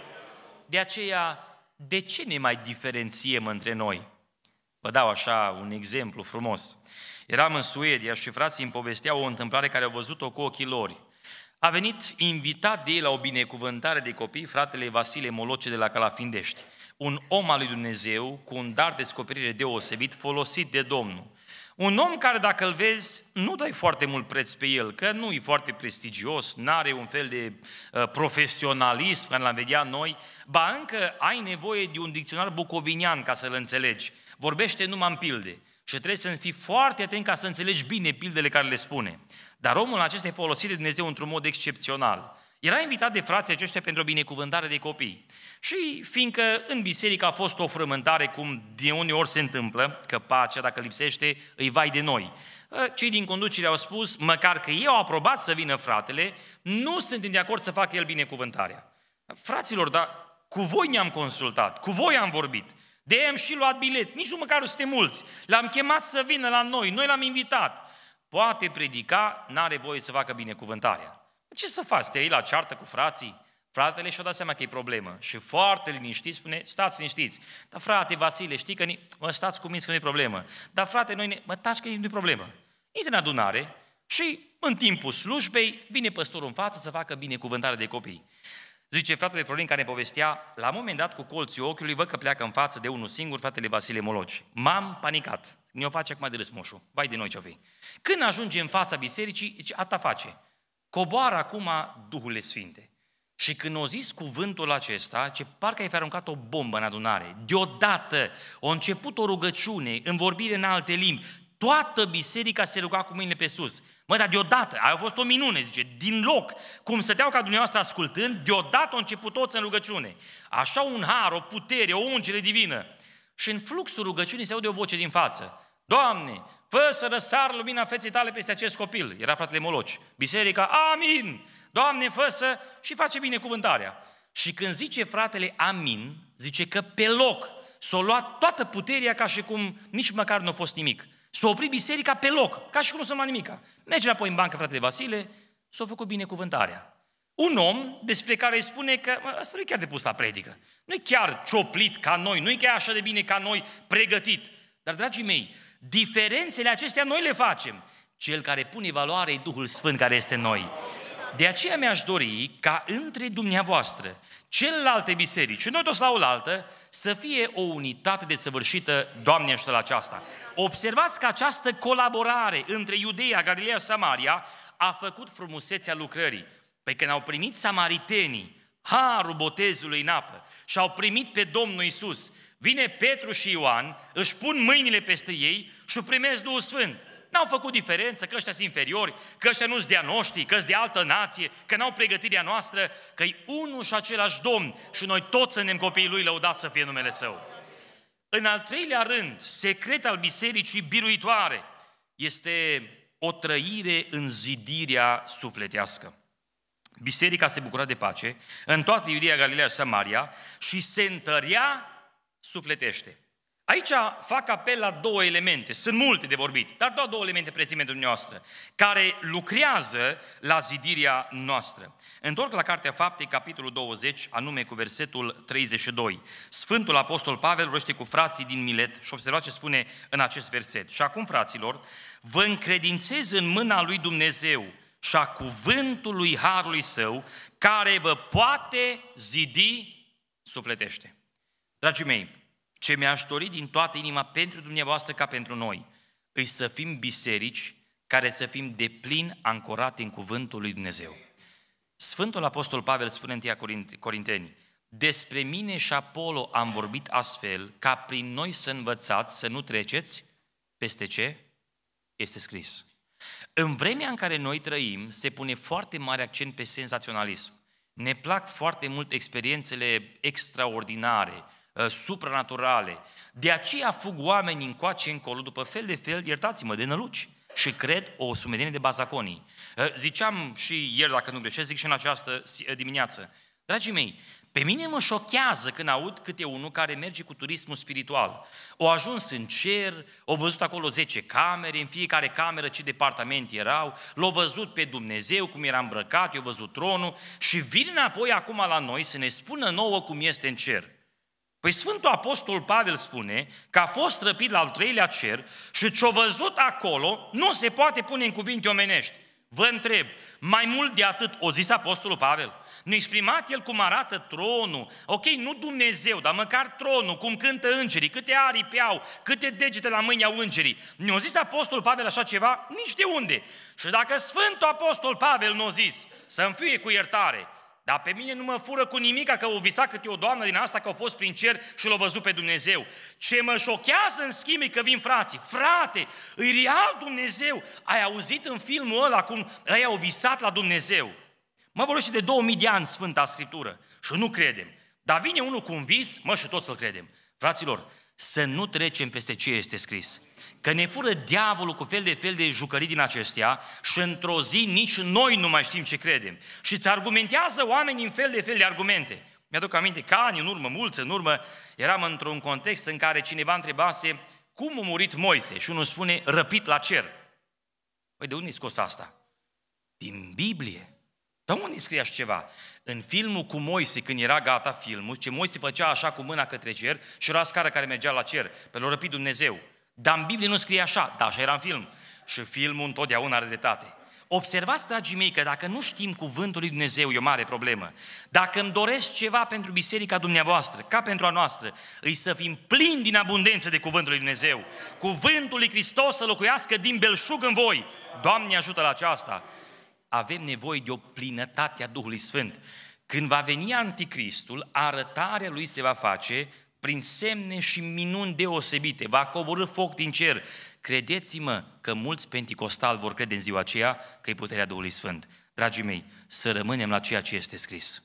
De aceea, de ce ne mai diferențiem între noi? Vă dau așa un exemplu frumos. Eram în Suedia și frații îmi povesteau o întâmplare care au văzut-o cu ochii lor. A venit invitat de ei la o binecuvântare de copii, fratele Vasile Moloce de la Calafindești, un om al lui Dumnezeu cu un dar de descoperire deosebit folosit de Domnul. Un om care, dacă îl vezi, nu dai foarte mult preț pe el, că nu e foarte prestigios, nu are un fel de uh, profesionalism care l-am vedea noi, ba încă ai nevoie de un dicționar bucovinian ca să-l înțelegi. Vorbește numai în pilde. Și trebuie să fii foarte atent ca să înțelegi bine pildele care le spune. Dar omul acesta e folosit de Dumnezeu într-un mod excepțional. Era invitat de frații aceștia pentru o binecuvântare de copii. Și fiindcă în biserică a fost o frământare, cum de uneori se întâmplă, că pacea, dacă lipsește, îi vai de noi. Ă, cei din conducere au spus, măcar că ei au aprobat să vină fratele, nu sunt de acord să facă el binecuvântarea. Fraților, dar cu voi ne-am consultat, cu voi am vorbit. De am și luat bilet, nici nu măcar nu suntem mulți. L-am chemat să vină la noi, noi l-am invitat. Poate predica, n-are voie să facă binecuvântarea. Ce să faci? Te la ceartă cu frații? Fratele și-a dat seama că e problemă și foarte liniștit spune, stați liniștiți. Dar frate Vasile, știi că ni... mă, stați cu minți că nu e problemă. Dar frate, noi ne... mă taci că nu e problemă. Intră în adunare și în timpul slujbei vine păstorul în față să facă binecuvântare de copii. Zice fratele Florin care ne povestea, la un moment dat cu colții ochiului, văd că pleacă în față de unul singur, fratele Vasile Moloci. M-am panicat. Ne-o face acum de râs moșu. Vai de noi ce fi. Când ajunge în fața bisericii, zice, ata face. Coboară acum Duhul Sfinte. Și când o zis cuvântul acesta, ce parcă ai fi aruncat o bombă în adunare, deodată a început o rugăciune, în vorbire în alte limbi, Toată biserica se ruga cu mâinile pe sus. Mă, dar deodată, a fost o minune, zice, din loc, cum stăteau ca dumneavoastră ascultând, deodată au început toți în rugăciune. Așa un har, o putere, o ungere divină. Și în fluxul rugăciunii se aude o voce din față. Doamne, fă să răsar lumina feței tale peste acest copil. Era fratele Moloci. Biserica, amin! Doamne, fă să... Și face bine cuvântarea, Și când zice fratele amin, zice că pe loc s-a luat toată puterea ca și cum nici măcar nu a fost nimic. S-a oprit biserica pe loc, ca și cum nu s-a nimica. Merge înapoi în bancă, frate Vasile, s-a făcut binecuvântarea. Un om despre care îi spune că mă, asta nu e chiar depus la predică, nu e chiar cioplit ca noi, nu e chiar așa de bine ca noi, pregătit. Dar, dragii mei, diferențele acestea noi le facem. Cel care pune valoare e Duhul Sfânt care este noi. De aceea mi-aș dori ca între dumneavoastră celelalte biserici, noi toți la oaltă, să fie o unitate desăvârșită, Doamne ajută la aceasta. Observați că această colaborare între Iudeia, Galileea și Samaria a făcut frumusețea lucrării. Pe când au primit samaritenii harul botezului în apă și au primit pe Domnul Isus, vine Petru și Ioan, își pun mâinile peste ei și primesc Duhul Sfânt. N-au făcut diferență că ăștia sunt inferiori, că ăștia nu sunt de-a noștri, că sunt de altă nație, că n-au pregătirea noastră, că e unul și același Domn și noi toți suntem copiii Lui, lăudați să fie numele Său. În al treilea rând, secret al bisericii biruitoare este o trăire în zidirea sufletească. Biserica se bucura de pace în toată Iudia, Galileea și Samaria și se întărea sufletește. Aici fac apel la două elemente, sunt multe de vorbit, dar doar două elemente prezime dumneavoastră, care lucrează la zidirea noastră. Întorc la Cartea Faptei, capitolul 20, anume cu versetul 32. Sfântul Apostol Pavel vorbește cu frații din Milet și observați ce spune în acest verset. Și acum, fraților, vă încredințez în mâna lui Dumnezeu și a cuvântului Harului Său, care vă poate zidi sufletește. Dragii mei, ce mi-aș dori din toată inima pentru dumneavoastră ca pentru noi, îi să fim biserici care să fim de plin ancorate în cuvântul lui Dumnezeu. Sfântul Apostol Pavel spune în Tia Corinteni, despre mine și Apollo am vorbit astfel ca prin noi să învățați să nu treceți peste ce este scris. În vremea în care noi trăim, se pune foarte mare accent pe senzaționalism. Ne plac foarte mult experiențele extraordinare, Uh, supranaturale. De aceea fug oamenii încoace încolo după fel de fel, iertați-mă, de năluci. Și cred o sumedenie de bazaconii. Uh, ziceam și ieri, dacă nu greșesc, zic și în această uh, dimineață. Dragii mei, pe mine mă șochează când aud câte unul care merge cu turismul spiritual. O ajuns în cer, o văzut acolo 10 camere, în fiecare cameră ce departament erau, l-au văzut pe Dumnezeu cum era îmbrăcat, i-au văzut tronul și vin înapoi acum la noi să ne spună nouă cum este în cer. Păi Sfântul Apostol Pavel spune că a fost răpit la al treilea cer și ce-o văzut acolo nu se poate pune în cuvinte omenești. Vă întreb, mai mult de atât o zis Apostolul Pavel? Nu exprimat el cum arată tronul, ok, nu Dumnezeu, dar măcar tronul, cum cântă îngerii, câte aripi au, câte degete la mâini au îngerii. Nu a zis Apostolul Pavel așa ceva? Nici de unde. Și dacă Sfântul Apostol Pavel nu a zis, să-mi fie cu iertare, dar pe mine nu mă fură cu nimic că o visa câte o doamnă din asta că au fost prin cer și l-au văzut pe Dumnezeu. Ce mă șochează în schimb e că vin frații. Frate, îi real Dumnezeu. Ai auzit în filmul ăla cum ei au visat la Dumnezeu. Mă vorbește de 2000 de ani Sfânta Scriptură și nu credem. Dar vine unul cu un vis, mă și toți l credem. Fraților, să nu trecem peste ce este scris că ne fură diavolul cu fel de fel de jucării din acestea și într-o zi nici noi nu mai știm ce credem. Și îți argumentează oamenii în fel de fel de argumente. Mi-aduc aminte că ani în urmă, mulți în urmă, eram într-un context în care cineva întrebase cum a murit Moise și unul spune răpit la cer. Păi de unde scos asta? Din Biblie. Dar unde scrie așa ceva? În filmul cu Moise, când era gata filmul, ce Moise făcea așa cu mâna către cer și era scara care mergea la cer, pe l-a răpit Dumnezeu. Dar în Biblie nu scrie așa, dar așa era în film. Și filmul întotdeauna are dreptate. Observați, dragii mei, că dacă nu știm cuvântul lui Dumnezeu, e o mare problemă. Dacă îmi doresc ceva pentru biserica dumneavoastră, ca pentru a noastră, îi să fim plini din abundență de cuvântul lui Dumnezeu. Cuvântul lui Hristos să locuiască din belșug în voi. Doamne ajută la aceasta! Avem nevoie de o plinătate a Duhului Sfânt. Când va veni anticristul, arătarea lui se va face prin semne și minuni deosebite, va coborâ foc din cer. Credeți-mă că mulți penticostali vor crede în ziua aceea că e puterea Duhului Sfânt. Dragii mei, să rămânem la ceea ce este scris.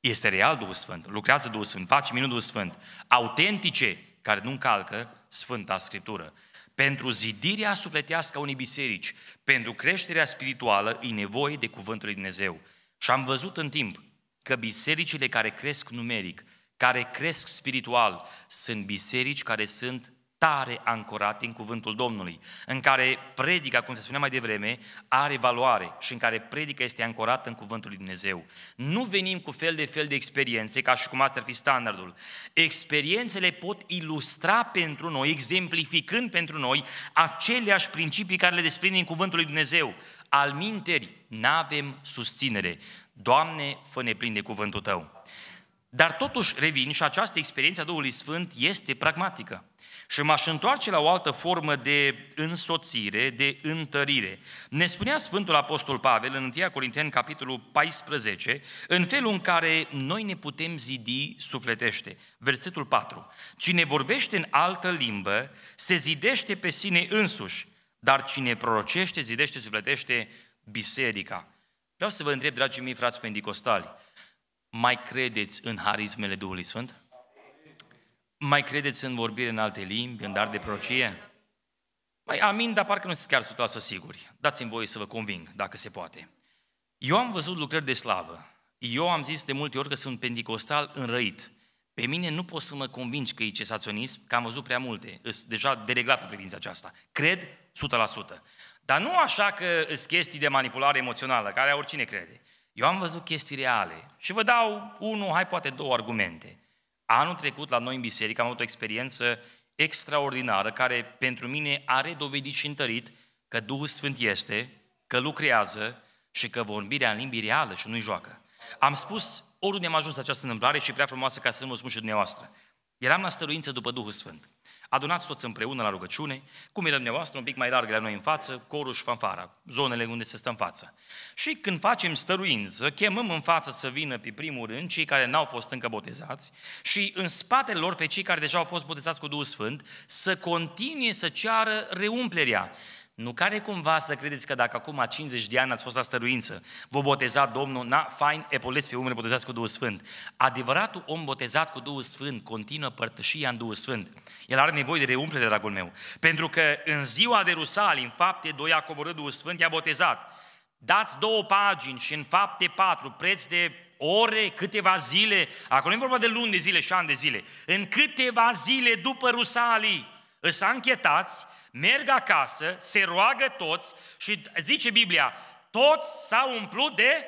Este real Duhul Sfânt, lucrează Duhul Sfânt, face minuni Duhul Sfânt, autentice, care nu încalcă Sfânta Scriptură. Pentru zidirea sufletească a unei biserici, pentru creșterea spirituală, e nevoie de Cuvântul lui Dumnezeu. Și am văzut în timp că bisericile care cresc numeric care cresc spiritual sunt biserici care sunt tare ancorate în cuvântul Domnului, în care predica, cum se spunea mai devreme, are valoare și în care predica este ancorată în cuvântul lui Dumnezeu. Nu venim cu fel de fel de experiențe, ca și cum asta ar fi standardul. Experiențele pot ilustra pentru noi, exemplificând pentru noi, aceleași principii care le desprind în cuvântul lui Dumnezeu. Al minteri, n-avem susținere. Doamne, fă-ne plin de cuvântul Tău. Dar totuși revin și această experiență a Duhului Sfânt este pragmatică. Și m-aș întoarce la o altă formă de însoțire, de întărire. Ne spunea Sfântul Apostol Pavel în 1 Corinteni, capitolul 14, în felul în care noi ne putem zidi sufletește. Versetul 4. Cine vorbește în altă limbă se zidește pe sine însuși, dar cine prorocește, zidește, sufletește biserica. Vreau să vă întreb, dragii mei frați pendicostali. Mai credeți în harismele Duhului Sfânt? Mai credeți în vorbire în alte limbi, în dar de procie? Mai amin, dar parcă nu sunteți chiar 100% siguri. Dați-mi voie să vă conving, dacă se poate. Eu am văzut lucrări de slavă. Eu am zis de multe ori că sunt pentecostal înrăit. Pe mine nu poți să mă convingi că e cesaționism, că am văzut prea multe. Sunt deja dereglată privința aceasta. Cred 100%. Dar nu așa că sunt chestii de manipulare emoțională, care oricine crede. Eu am văzut chestii reale și vă dau unul, hai poate două argumente. Anul trecut la noi în biserică am avut o experiență extraordinară care pentru mine a redovedit și întărit că Duhul Sfânt este, că lucrează și că vorbirea în limbi reală și nu-i joacă. Am spus oriunde am ajuns această întâmplare și prea frumoasă ca să nu o spun și dumneavoastră. Eram la stăruință după Duhul Sfânt. Adunați toți împreună la rugăciune, cum e la dumneavoastră, un pic mai larg la noi în față, corul și fanfara, zonele unde se stă în față. Și când facem stăruință, chemăm în față să vină pe primul rând cei care n-au fost încă botezați și în spatele lor pe cei care deja au fost botezați cu Duhul Sfânt să continue să ceară reumplerea. Nu care cumva să credeți că dacă acum 50 de ani ați fost la stăruință, vă boteza Domnul, na, fain, epoleți pe umbre, botezați cu Duhul Sfânt. Adevăratul om botezat cu Duhul Sfânt continuă părtășia în Duhul Sfânt. El are nevoie de reumplere, dragul meu. Pentru că în ziua de Rusalii, în fapte 2, a coborât Duhul Sfânt, i-a botezat. Dați două pagini și în fapte 4, preț de ore, câteva zile, acolo nu e vorba de luni de zile și ani de zile, în câteva zile după Rusalii, îs anchetați, merg acasă, se roagă toți și zice Biblia, toți s-au umplut de...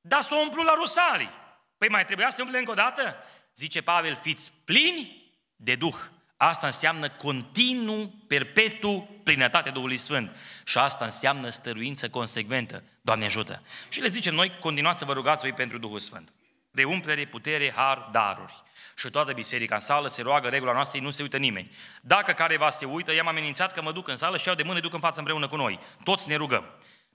Dar s-au umplut la Rusalii. Păi mai trebuia să umple încă o dată? Zice Pavel, fiți plini de Duh. Asta înseamnă continuu, perpetu, plinătate Duhului Sfânt. Și asta înseamnă stăruință consecventă. Doamne ajută! Și le zicem noi, continuați să vă rugați voi pentru Duhul Sfânt. Reumplere, putere, har, daruri. Și toată biserica în sală se roagă regula noastră, nu se uită nimeni. Dacă careva se uită, i-am amenințat că mă duc în sală și iau de mână, duc în față împreună cu noi. Toți ne rugăm.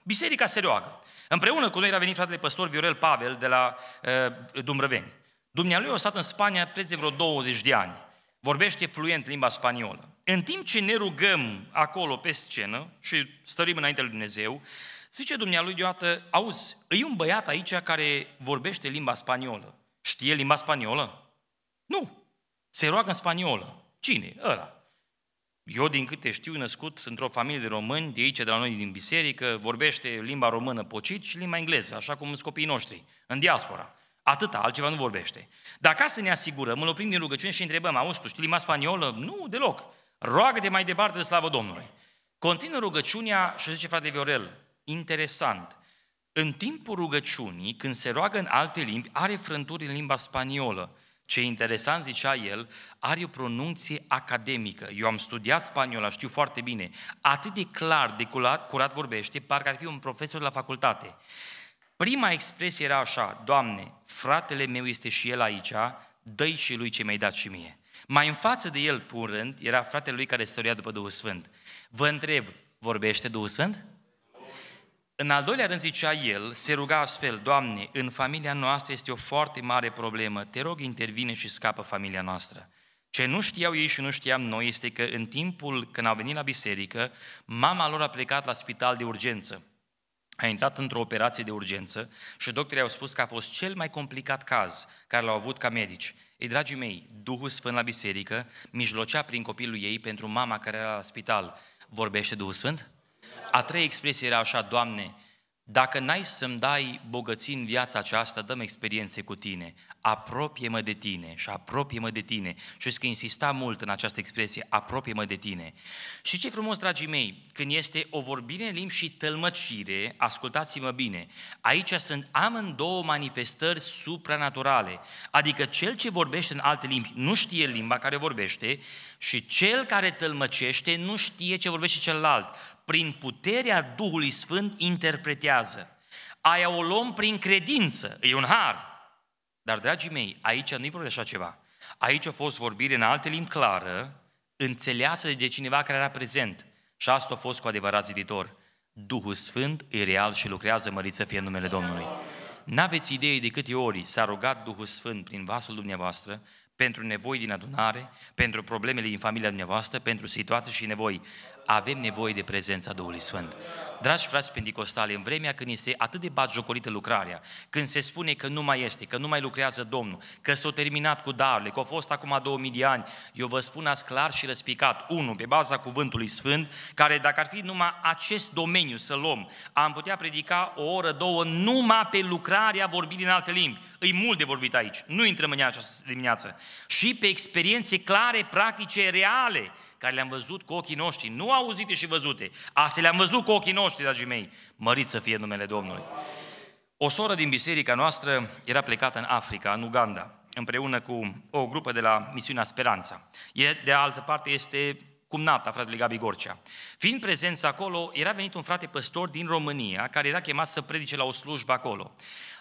Biserica se roagă. Împreună cu noi era venit fratele pastor Viorel Pavel de la uh, Dumbrăveni. Dumnealui a stat în Spania preț de vreo 20 de ani. Vorbește fluent limba spaniolă. În timp ce ne rugăm acolo pe scenă și stărim înainte lui Dumnezeu, zice dumnealui deodată, auzi, e un băiat aici care vorbește limba spaniolă. Știe limba spaniolă? Nu. Se roagă în spaniolă. Cine? Ăla. Eu, din câte știu, născut într-o familie de români, de aici, de la noi, din biserică, vorbește limba română pocit și limba engleză, așa cum sunt copiii noștri, în diaspora. Atâta, altceva nu vorbește. Dar ca să ne asigurăm, îl oprim din rugăciune și întrebăm, auzi, tu știi limba spaniolă? Nu, deloc. roagă de mai departe de slavă Domnului. Continuă rugăciunea și zice frate Viorel, interesant, în timpul rugăciunii, când se roagă în alte limbi, are frânturi în limba spaniolă. Ce interesant, zicea el, are o pronunție academică. Eu am studiat spaniola, știu foarte bine. Atât de clar, de curat, curat vorbește, parcă ar fi un profesor la facultate. Prima expresie era așa, Doamne, fratele meu este și el aici, dă și lui ce mi-ai dat și mie. Mai în față de el, pur rând, era fratele lui care stăruia după Duhul Sfânt. Vă întreb, vorbește Duhul Sfânt? În al doilea rând zicea el, se ruga astfel, Doamne, în familia noastră este o foarte mare problemă, te rog intervine și scapă familia noastră. Ce nu știau ei și nu știam noi este că în timpul când au venit la biserică, mama lor a plecat la spital de urgență. A intrat într-o operație de urgență și doctorii au spus că a fost cel mai complicat caz care l-au avut ca medici. Ei, dragii mei, Duhul Sfânt la biserică mijlocea prin copilul ei pentru mama care era la spital. Vorbește Duhul Sfânt? A treia expresie era așa, Doamne, dacă n-ai să-mi dai bogății în viața aceasta, dăm experiențe cu tine, apropie-mă de tine și apropie-mă de tine. Și că insista mult în această expresie, apropie-mă de tine. Și ce frumos, dragii mei, când este o vorbire în limbi și tălmăcire, ascultați-mă bine, aici sunt amândouă manifestări supranaturale, adică cel ce vorbește în alte limbi nu știe limba care vorbește și cel care tălmăcește nu știe ce vorbește celălalt prin puterea Duhului Sfânt, interpretează. Aia o luăm prin credință, e un har. Dar, dragii mei, aici nu-i vorba așa ceva. Aici a fost vorbire în alte limbi clară, înțeleasă de cineva care era prezent. Și asta a fost cu adevărat ziditor. Duhul Sfânt e real și lucrează mărit să fie în numele Domnului. N-aveți idee de câte ori s-a rugat Duhul Sfânt prin vasul dumneavoastră pentru nevoi din adunare, pentru problemele din familia dumneavoastră, pentru situații și nevoi avem nevoie de prezența Duhului Sfânt. Dragi frați pentecostale, în vremea când este atât de batjocorită lucrarea, când se spune că nu mai este, că nu mai lucrează Domnul, că s-a terminat cu darurile, că au fost acum 2000 de ani, eu vă spun azi clar și răspicat, unu, pe baza cuvântului Sfânt, care dacă ar fi numai acest domeniu să luăm, am putea predica o oră, două, numai pe lucrarea vorbirii în alte limbi. E mult de vorbit aici, nu intrăm în această dimineață. Și pe experiențe clare, practice, reale, care le-am văzut cu ochii noștri, nu auzite și văzute. Astea le-am văzut cu ochii noștri, dragii mei. măriți să fie numele Domnului. O soră din biserica noastră era plecată în Africa, în Uganda, împreună cu o grupă de la misiunea Speranța. E, de altă parte este cumnata fratele Gabi Gorcea. Fiind prezenți acolo, era venit un frate păstor din România care era chemat să predice la o slujbă acolo.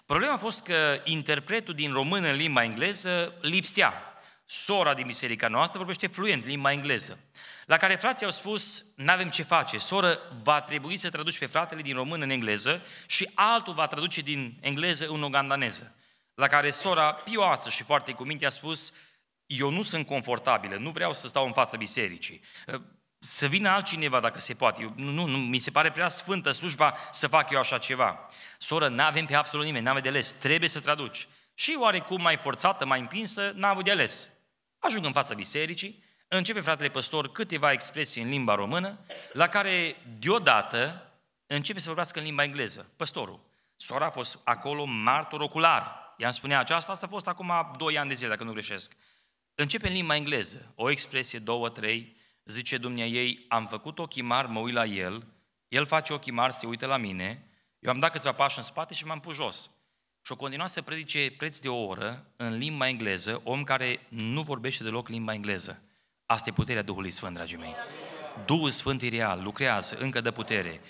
Problema a fost că interpretul din română în limba engleză lipsea sora din biserica noastră, vorbește fluent limba engleză. La care frații au spus, nu avem ce face, soră, va trebui să traduci pe fratele din român în engleză și altul va traduce din engleză în ugandaneză. La care sora, pioasă și foarte cu minte, a spus, eu nu sunt confortabilă, nu vreau să stau în fața bisericii. Să vină altcineva dacă se poate. Eu, nu, nu, mi se pare prea sfântă slujba să fac eu așa ceva. Soră, nu avem pe absolut nimeni, n-avem de ales, trebuie să traduci. Și oarecum mai forțată, mai împinsă, n-a avut de ales. Ajung în fața bisericii, începe fratele păstor câteva expresii în limba română, la care deodată începe să vorbească în limba engleză, păstorul. Sora a fost acolo martor ocular. I-am spunea aceasta, asta a fost acum 2 ani de zile, dacă nu greșesc. Începe în limba engleză, o expresie, două, trei, zice dumnea ei, am făcut ochii mari, mă uit la el, el face ochii mari, se uită la mine, eu am dat câțiva pași în spate și m-am pus jos. Și o continua să predice preț de o oră în limba engleză, om care nu vorbește deloc limba engleză. Asta e puterea Duhului Sfânt, dragii mei. Duhul Sfânt e real, lucrează, încă de putere.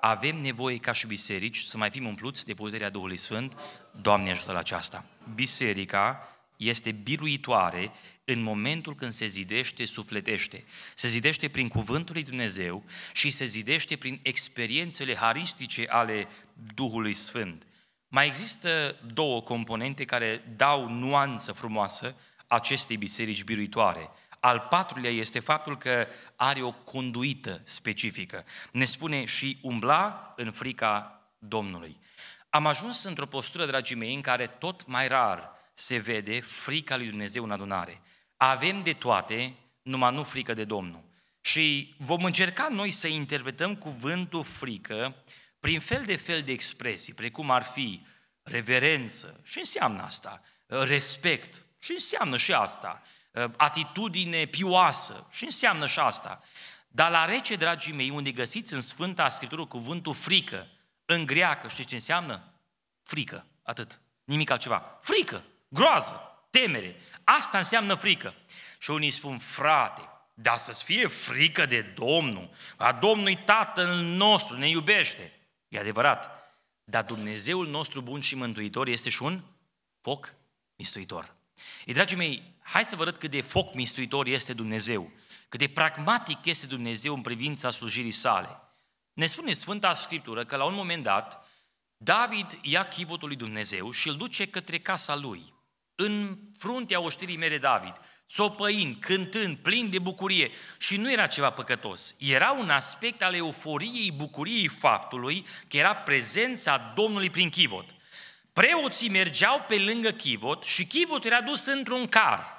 Avem nevoie ca și biserici să mai fim umpluți de puterea Duhului Sfânt. Doamne ajută la aceasta. Biserica este biruitoare în momentul când se zidește sufletește. Se zidește prin cuvântul lui Dumnezeu și se zidește prin experiențele haristice ale Duhului Sfânt. Mai există două componente care dau nuanță frumoasă acestei biserici biruitoare. Al patrulea este faptul că are o conduită specifică. Ne spune și umbla în frica Domnului. Am ajuns într-o postură, dragii mei, în care tot mai rar se vede frica lui Dumnezeu în adunare. Avem de toate, numai nu frică de Domnul. Și vom încerca noi să interpretăm cuvântul frică prin fel de fel de expresii, precum ar fi reverență, și înseamnă asta, ă, respect, și înseamnă și asta, ă, atitudine pioasă, și înseamnă și asta. Dar la rece, dragii mei, unde găsiți în Sfânta Scriptură cuvântul frică, în greacă, știți ce înseamnă? Frică, atât, nimic altceva. Frică, groază, temere, asta înseamnă frică. Și unii spun, frate, dar să-ți fie frică de Domnul, a Domnului Tatăl nostru ne iubește. E adevărat. Dar Dumnezeul nostru bun și mântuitor este și un foc mistuitor. Ei, dragii mei, hai să vă arăt cât de foc mistuitor este Dumnezeu, cât de pragmatic este Dumnezeu în privința slujirii sale. Ne spune Sfânta Scriptură că la un moment dat, David ia chivotul lui Dumnezeu și îl duce către casa lui, în fruntea oștirii mele David sopăind, cântând, plin de bucurie. Și nu era ceva păcătos. Era un aspect al euforiei, bucuriei faptului că era prezența Domnului prin chivot. Preoții mergeau pe lângă chivot și chivot era dus într-un car.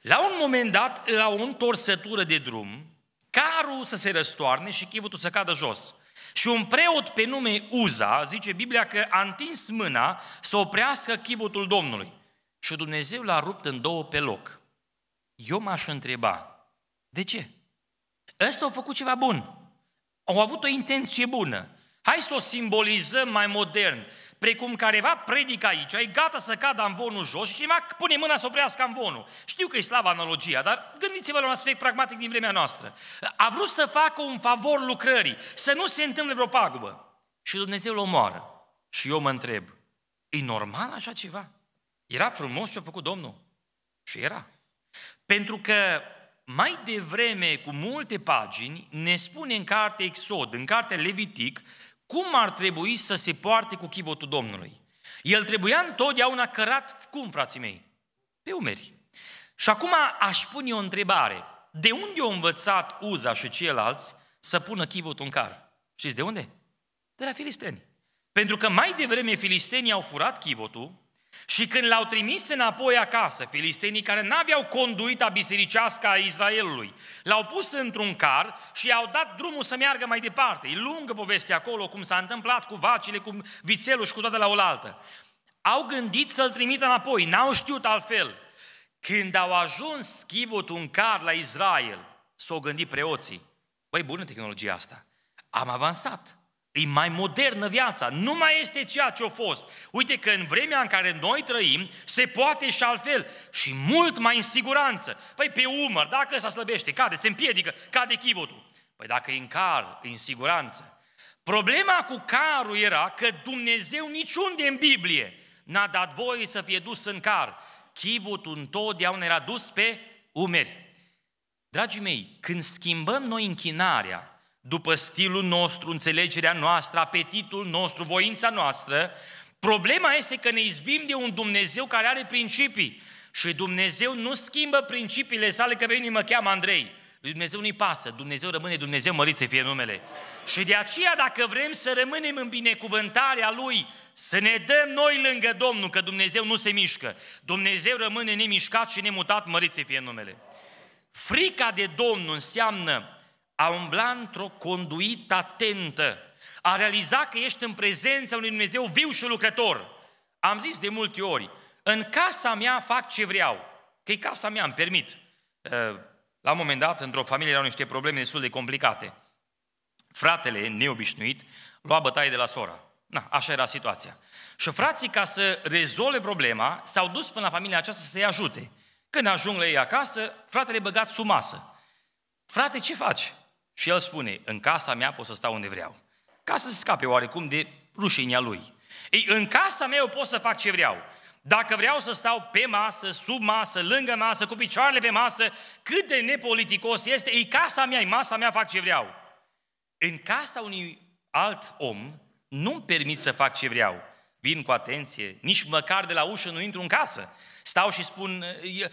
La un moment dat, la o întorsătură de drum, carul să se răstoarne și chivotul să cadă jos. Și un preot pe nume Uza, zice Biblia că a întins mâna să oprească chivotul Domnului. Și Dumnezeu l-a rupt în două pe loc eu m-aș întreba, de ce? Ăsta a făcut ceva bun. Au avut o intenție bună. Hai să o simbolizăm mai modern, precum careva predică aici, Ai gata să cadă amvonul jos și mai pune mâna să oprească amvonul. Știu că e slabă analogia, dar gândiți-vă la un aspect pragmatic din vremea noastră. A vrut să facă un favor lucrării, să nu se întâmple vreo pagubă. Și Dumnezeu îl omoară. Și eu mă întreb, e normal așa ceva? Era frumos ce a făcut Domnul? Și era. Pentru că mai devreme, cu multe pagini, ne spune în cartea Exod, în cartea Levitic, cum ar trebui să se poarte cu chivotul Domnului. El trebuia întotdeauna cărat cum, frații mei? Pe umeri. Și acum aș pune o întrebare. De unde au învățat Uza și ceilalți să pună chivotul în car? Știți de unde? De la filisteni. Pentru că mai devreme filistenii au furat chivotul, și când l-au trimis înapoi acasă, filistenii care n-aveau conduita bisericească a Israelului, l-au pus într-un car și i-au dat drumul să meargă mai departe. E lungă povestea acolo, cum s-a întâmplat cu vacile, cu vițelul și cu toate la oaltă. Au gândit să-l trimită înapoi, n-au știut altfel. Când au ajuns schivut un car la Israel, s-au gândit preoții. Băi, bună tehnologia asta. Am avansat. E mai modernă viața, nu mai este ceea ce a fost. Uite că în vremea în care noi trăim, se poate și altfel și mult mai în siguranță. Păi pe umăr, dacă se slăbește, cade, se împiedică, cade chivotul. Păi dacă e în car, e în siguranță. Problema cu carul era că Dumnezeu niciunde în Biblie n-a dat voie să fie dus în car. Chivotul întotdeauna era dus pe umeri. Dragii mei, când schimbăm noi închinarea, după stilul nostru, înțelegerea noastră, apetitul nostru, voința noastră. Problema este că ne izbim de un Dumnezeu care are principii. Și Dumnezeu nu schimbă principiile sale, că pe mine mă cheamă Andrei. Lui Dumnezeu nu-i pasă, Dumnezeu rămâne Dumnezeu, mărit să fie numele. Și de aceea, dacă vrem să rămânem în binecuvântarea Lui, să ne dăm noi lângă Domnul, că Dumnezeu nu se mișcă. Dumnezeu rămâne nemișcat și nemutat, mărit să fie numele. Frica de Domnul înseamnă a umbla într-o conduită atentă, a realiza că ești în prezența unui Dumnezeu viu și lucrător. Am zis de multe ori, în casa mea fac ce vreau, că e casa mea, îmi permit. Eh, la un moment dat, într-o familie erau niște probleme destul de complicate. Fratele, neobișnuit, lua bătaie de la sora. Na, așa era situația. Și frații, ca să rezolve problema, s-au dus până la familia aceasta să-i ajute. Când ajung la ei acasă, fratele băgat sub masă. Frate, ce faci? Și el spune, în casa mea pot să stau unde vreau. Ca să se scape oarecum de rușinea lui. Ei, în casa mea eu pot să fac ce vreau. Dacă vreau să stau pe masă, sub masă, lângă masă, cu picioarele pe masă, cât de nepoliticos este, e casa mea, e masa mea, fac ce vreau. În casa unui alt om nu-mi permit să fac ce vreau. Vin cu atenție, nici măcar de la ușă nu intru în casă. Stau și spun,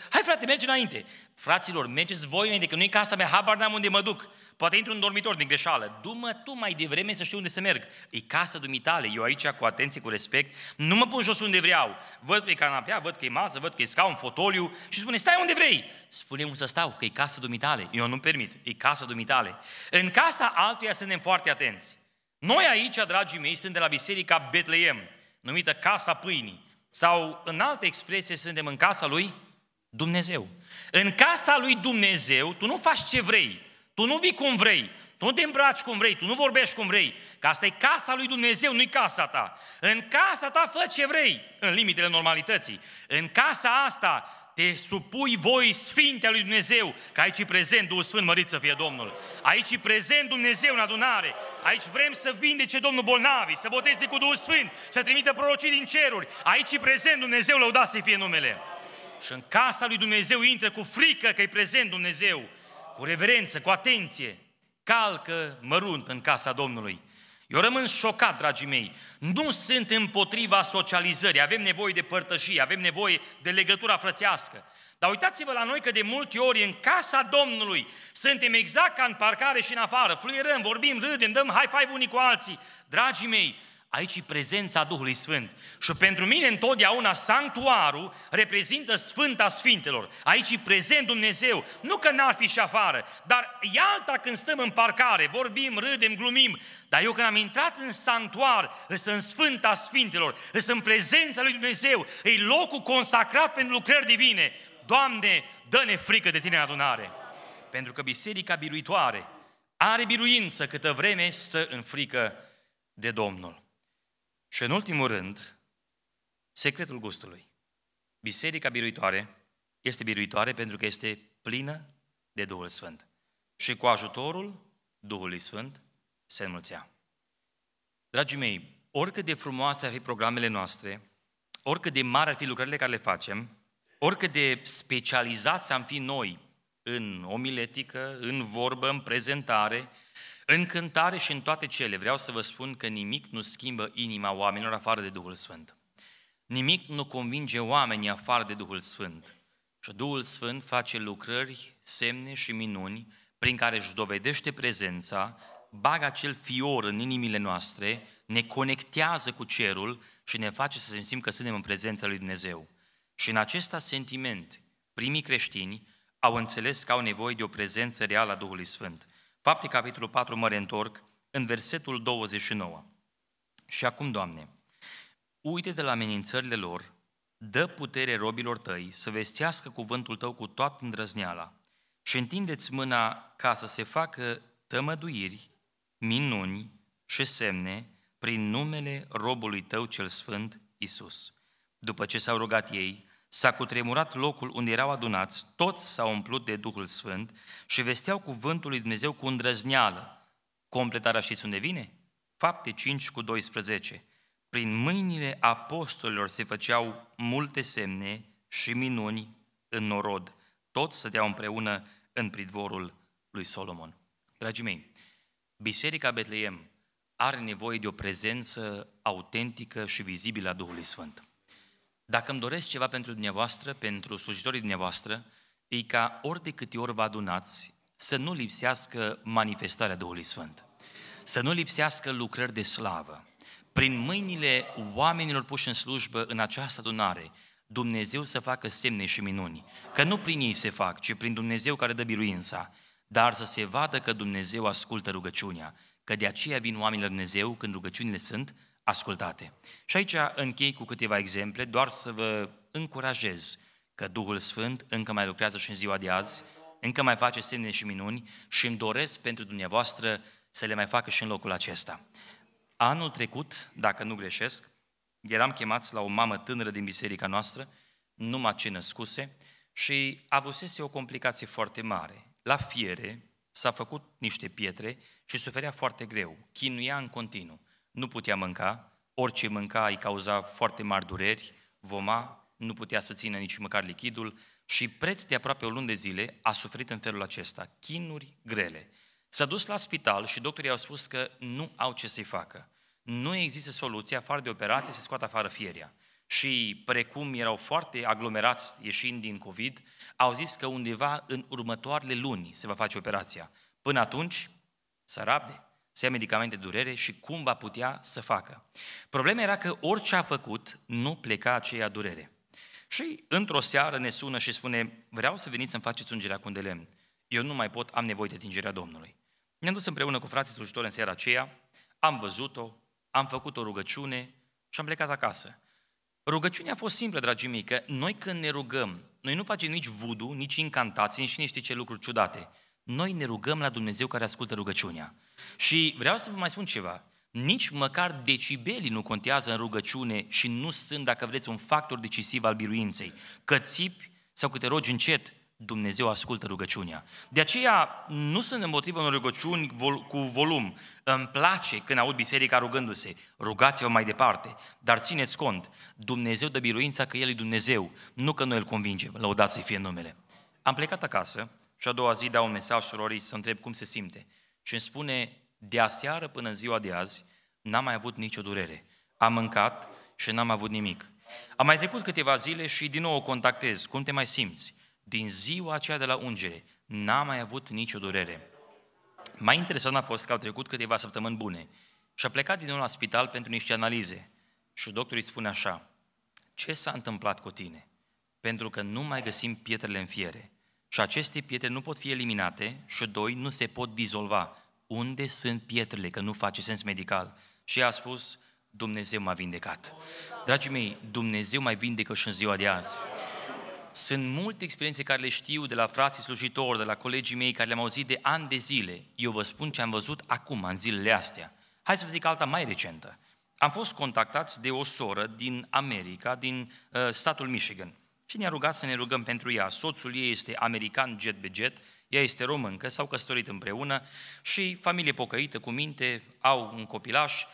hai frate, merge înainte. Fraților, mergeți voi înainte, că nu e casa mea, habar n-am unde mă duc. Poate intru în dormitor din greșeală. Dumă tu mai devreme să știu unde să merg. E casa dumitale, eu aici cu atenție, cu respect, nu mă pun jos unde vreau. Văd că e canapea, văd că e masă, văd că e scaun, fotoliu și spune, stai unde vrei. Spune unde să stau, că e casa dumitale. Eu nu permit, e casa dumitale. În casa altuia suntem foarte atenți. Noi aici, dragii mei, suntem de la Biserica Betleem, numită Casa Pâinii. Sau, în altă expresie, suntem în casa lui Dumnezeu. În casa lui Dumnezeu, tu nu faci ce vrei, tu nu vii cum vrei, tu nu te îmbraci cum vrei, tu nu vorbești cum vrei, că asta e casa lui Dumnezeu, nu-i casa ta. În casa ta fă ce vrei, în limitele normalității. În casa asta te supui voi Sfinte lui Dumnezeu, că aici e prezent Duhul Sfânt, mărit să fie Domnul. Aici e prezent Dumnezeu în adunare. Aici vrem să vindece Domnul bolnavi, să boteze cu Duhul Sfânt, să trimită prorocii din ceruri. Aici e prezent Dumnezeu, lăudați să fie numele. Și în casa lui Dumnezeu intră cu frică că e prezent Dumnezeu, cu reverență, cu atenție. Calcă mărunt în casa Domnului. Eu rămân șocat, dragii mei. Nu sunt împotriva socializării. Avem nevoie de părtășie, avem nevoie de legătura frățească. Dar uitați-vă la noi că de multe ori în casa Domnului suntem exact ca în parcare și în afară, fluierăm, vorbim, râdem, dăm high five unii cu alții. Dragii mei, Aici e prezența Duhului Sfânt. Și pentru mine întotdeauna sanctuarul reprezintă Sfânta Sfintelor. Aici e prezent Dumnezeu. Nu că n-ar fi și afară, dar e alta când stăm în parcare, vorbim, râdem, glumim. Dar eu când am intrat în sanctuar, sunt în Sfânta Sfintelor, sunt în prezența lui Dumnezeu, e locul consacrat pentru lucrări divine. Doamne, dă-ne frică de Tine în adunare. Pentru că biserica biruitoare are biruință câtă vreme stă în frică de Domnul. Și în ultimul rând, secretul gustului. Biserica biruitoare este biruitoare pentru că este plină de Duhul Sfânt. Și cu ajutorul Duhului Sfânt se înmulțea. Dragii mei, oricât de frumoase ar fi programele noastre, oricât de mari ar fi lucrările care le facem, oricât de specializați am fi noi în omiletică, în vorbă, în prezentare, în cântare și în toate cele vreau să vă spun că nimic nu schimbă inima oamenilor afară de Duhul Sfânt. Nimic nu convinge oamenii afară de Duhul Sfânt. Și Duhul Sfânt face lucrări, semne și minuni prin care își dovedește prezența, bagă acel fior în inimile noastre, ne conectează cu cerul și ne face să simțim că suntem în prezența lui Dumnezeu. Și în acesta sentiment, primii creștini au înțeles că au nevoie de o prezență reală a Duhului Sfânt. Fapte, capitolul 4, mă reîntorc în versetul 29. Și acum, Doamne, uite de la amenințările lor, dă putere robilor tăi să vestească cuvântul tău cu toată îndrăzneala și întindeți mâna ca să se facă tămăduiri, minuni și semne prin numele robului tău cel sfânt, Isus. După ce s-au rugat ei, S-a cutremurat locul unde erau adunați, toți s-au umplut de Duhul Sfânt și vesteau cuvântul lui Dumnezeu cu îndrăzneală. Completarea știți unde vine? Fapte 5 cu 12. Prin mâinile apostolilor se făceau multe semne și minuni în norod. Toți stăteau împreună în pridvorul lui Solomon. Dragii mei, Biserica Betleem are nevoie de o prezență autentică și vizibilă a Duhului Sfânt. Dacă îmi doresc ceva pentru dumneavoastră, pentru slujitorii dumneavoastră, e ca ori de câte ori vă adunați să nu lipsească manifestarea Duhului Sfânt, să nu lipsească lucrări de slavă. Prin mâinile oamenilor puși în slujbă în această adunare, Dumnezeu să facă semne și minuni, că nu prin ei se fac, ci prin Dumnezeu care dă biruința, dar să se vadă că Dumnezeu ascultă rugăciunea, că de aceea vin oamenii la Dumnezeu când rugăciunile sunt ascultate. Și aici închei cu câteva exemple, doar să vă încurajez că Duhul Sfânt încă mai lucrează și în ziua de azi, încă mai face semne și minuni și îmi doresc pentru dumneavoastră să le mai facă și în locul acesta. Anul trecut, dacă nu greșesc, eram chemați la o mamă tânără din biserica noastră, numai ce născuse, și avusese o complicație foarte mare. La fiere s-a făcut niște pietre și suferea foarte greu, chinuia în continuu nu putea mânca, orice mânca îi cauza foarte mari dureri, voma, nu putea să țină nici măcar lichidul și preț de aproape o lună de zile a suferit în felul acesta, chinuri grele. S-a dus la spital și doctorii au spus că nu au ce să-i facă. Nu există soluție afară de operație să scoată afară fieria. Și precum erau foarte aglomerați ieșind din COVID, au zis că undeva în următoarele luni se va face operația. Până atunci, să rabde să ia medicamente de durere și cum va putea să facă. Problema era că orice a făcut nu pleca aceea durere. Și într-o seară ne sună și spune, vreau să veniți să-mi faceți ungerea cu un de lemn. Eu nu mai pot, am nevoie de tingerea Domnului. Ne-am dus împreună cu frații slujitori în seara aceea, am văzut-o, am făcut o rugăciune și am plecat acasă. Rugăciunea a fost simplă, dragii mei, că noi când ne rugăm, noi nu facem nici vudu, nici incantații, nici niște ce lucruri ciudate. Noi ne rugăm la Dumnezeu care ascultă rugăciunea. Și vreau să vă mai spun ceva. Nici măcar decibelii nu contează în rugăciune și nu sunt, dacă vreți, un factor decisiv al biruinței. Că țipi sau că te rogi încet, Dumnezeu ascultă rugăciunea. De aceea nu sunt împotriva unor rugăciuni cu volum. Îmi place când aud biserica rugându-se, rugați-vă mai departe, dar țineți cont, Dumnezeu dă biruința că El e Dumnezeu, nu că noi îl convingem, lăudați să fie numele. Am plecat acasă și a doua zi dau un mesaj surorii să întreb cum se simte și îmi spune, de aseară până în ziua de azi, n-am mai avut nicio durere. Am mâncat și n-am avut nimic. Am mai trecut câteva zile și din nou o contactez. Cum te mai simți? Din ziua aceea de la ungere, n-am mai avut nicio durere. Mai interesant a fost că au trecut câteva săptămâni bune și a plecat din nou la spital pentru niște analize. Și doctorul îi spune așa, ce s-a întâmplat cu tine? Pentru că nu mai găsim pietrele în fiere. Și aceste pietre nu pot fi eliminate și doi, nu se pot dizolva. Unde sunt pietrele? Că nu face sens medical. Și a spus, Dumnezeu m-a vindecat. Dragii mei, Dumnezeu mai vindecă și în ziua de azi. Sunt multe experiențe care le știu de la frații slujitori, de la colegii mei care le-am auzit de ani de zile. Eu vă spun ce am văzut acum, în zilele astea. Hai să vă zic alta mai recentă. Am fost contactați de o soră din America, din uh, statul Michigan și ne-a rugat să ne rugăm pentru ea. Soțul ei este american jet be jet, ea este româncă, s-au căsătorit împreună și familie pocăită, cu minte, au un copilaș. Uh,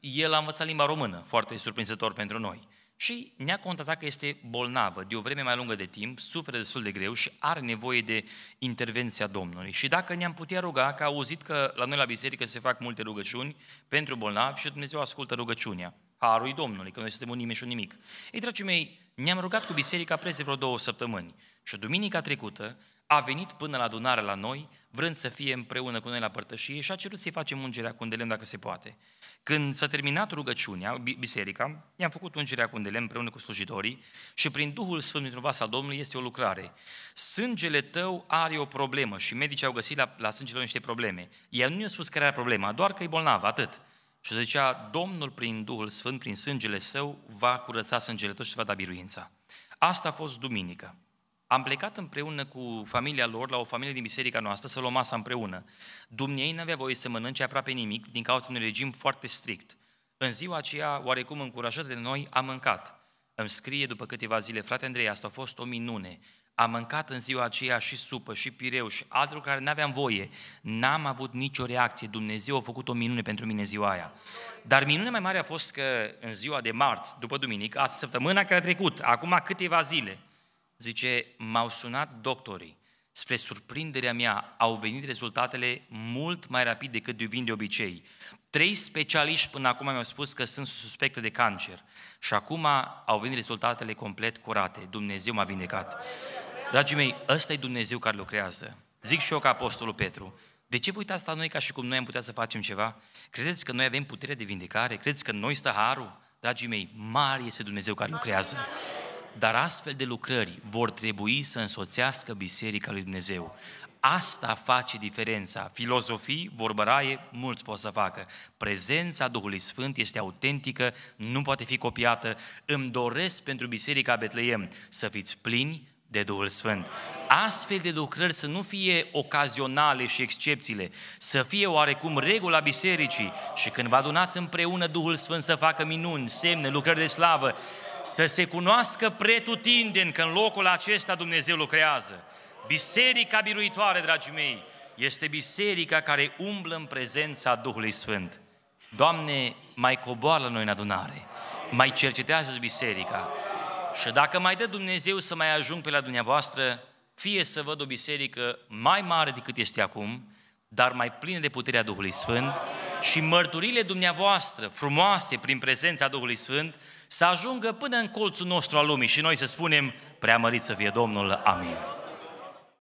el a învățat limba română, foarte surprinzător pentru noi. Și ne-a contatat că este bolnavă de o vreme mai lungă de timp, suferă destul de greu și are nevoie de intervenția Domnului. Și dacă ne-am putea ruga, că a auzit că la noi la biserică se fac multe rugăciuni pentru bolnavi și Dumnezeu ascultă rugăciunea. Harul Domnului, că noi suntem un nimic și un nimic. Ei, dragii mei, ne-am rugat cu biserica preț de vreo două săptămâni și duminica trecută a venit până la adunare la noi, vrând să fie împreună cu noi la părtășie și a cerut să-i facem ungerea cu îndelem dacă se poate. Când s-a terminat rugăciunea, biserica, i-am făcut ungerea cu îndelem împreună cu slujitorii și prin Duhul Sfânt dintr-un vas al Domnului este o lucrare. Sângele tău are o problemă și medicii au găsit la, la sângele tău niște probleme. El nu i-a spus care era problema, doar că e bolnavă, atât. Și zicea, Domnul prin Duhul Sfânt, prin sângele său, va curăța sângele tot și va da biruința. Asta a fost duminică. Am plecat împreună cu familia lor la o familie din biserica noastră să luăm masa împreună. Dumnezeu n-avea voie să mănânce aproape nimic din cauza unui regim foarte strict. În ziua aceea, oarecum încurajat de noi, am mâncat. Îmi scrie după câteva zile, frate Andrei, asta a fost o minune. Am mâncat în ziua aceea și supă, și pireu, și altul care nu aveam voie. N-am avut nicio reacție. Dumnezeu a făcut o minune pentru mine ziua aia. Dar minunea mai mare a fost că în ziua de marți, după duminică, a săptămâna care a trecut, acum câteva zile, zice, m-au sunat doctorii. Spre surprinderea mea, au venit rezultatele mult mai rapid decât de vin de obicei. Trei specialiști până acum mi-au spus că sunt suspecte de cancer. Și acum au venit rezultatele complet curate. Dumnezeu m-a vindecat. Dragii mei, ăsta e Dumnezeu care lucrează. Zic și eu ca Apostolul Petru, de ce vă uitați la noi ca și cum noi am putea să facem ceva? Credeți că noi avem putere de vindecare? Credeți că noi stă harul? Dragii mei, mare este Dumnezeu care lucrează. Dar astfel de lucrări vor trebui să însoțească Biserica lui Dumnezeu. Asta face diferența. Filozofii, vorbăraie, mulți pot să facă. Prezența Duhului Sfânt este autentică, nu poate fi copiată. Îmi doresc pentru Biserica Betleem să fiți plini de Duhul Sfânt. Astfel de lucrări să nu fie ocazionale și excepțiile, să fie oarecum regula bisericii și când vă adunați împreună Duhul Sfânt să facă minuni, semne, lucrări de slavă, să se cunoască pretutindeni că în locul acesta Dumnezeu lucrează. Biserica biruitoare, dragii mei, este biserica care umblă în prezența Duhului Sfânt. Doamne, mai coboară la noi în adunare, mai cercetează biserica, și dacă mai dă Dumnezeu să mai ajung pe la dumneavoastră, fie să văd o biserică mai mare decât este acum, dar mai plină de puterea Duhului Sfânt și mărturile dumneavoastră frumoase prin prezența Duhului Sfânt să ajungă până în colțul nostru al lumii și noi să spunem, preamărit să fie Domnul, amin.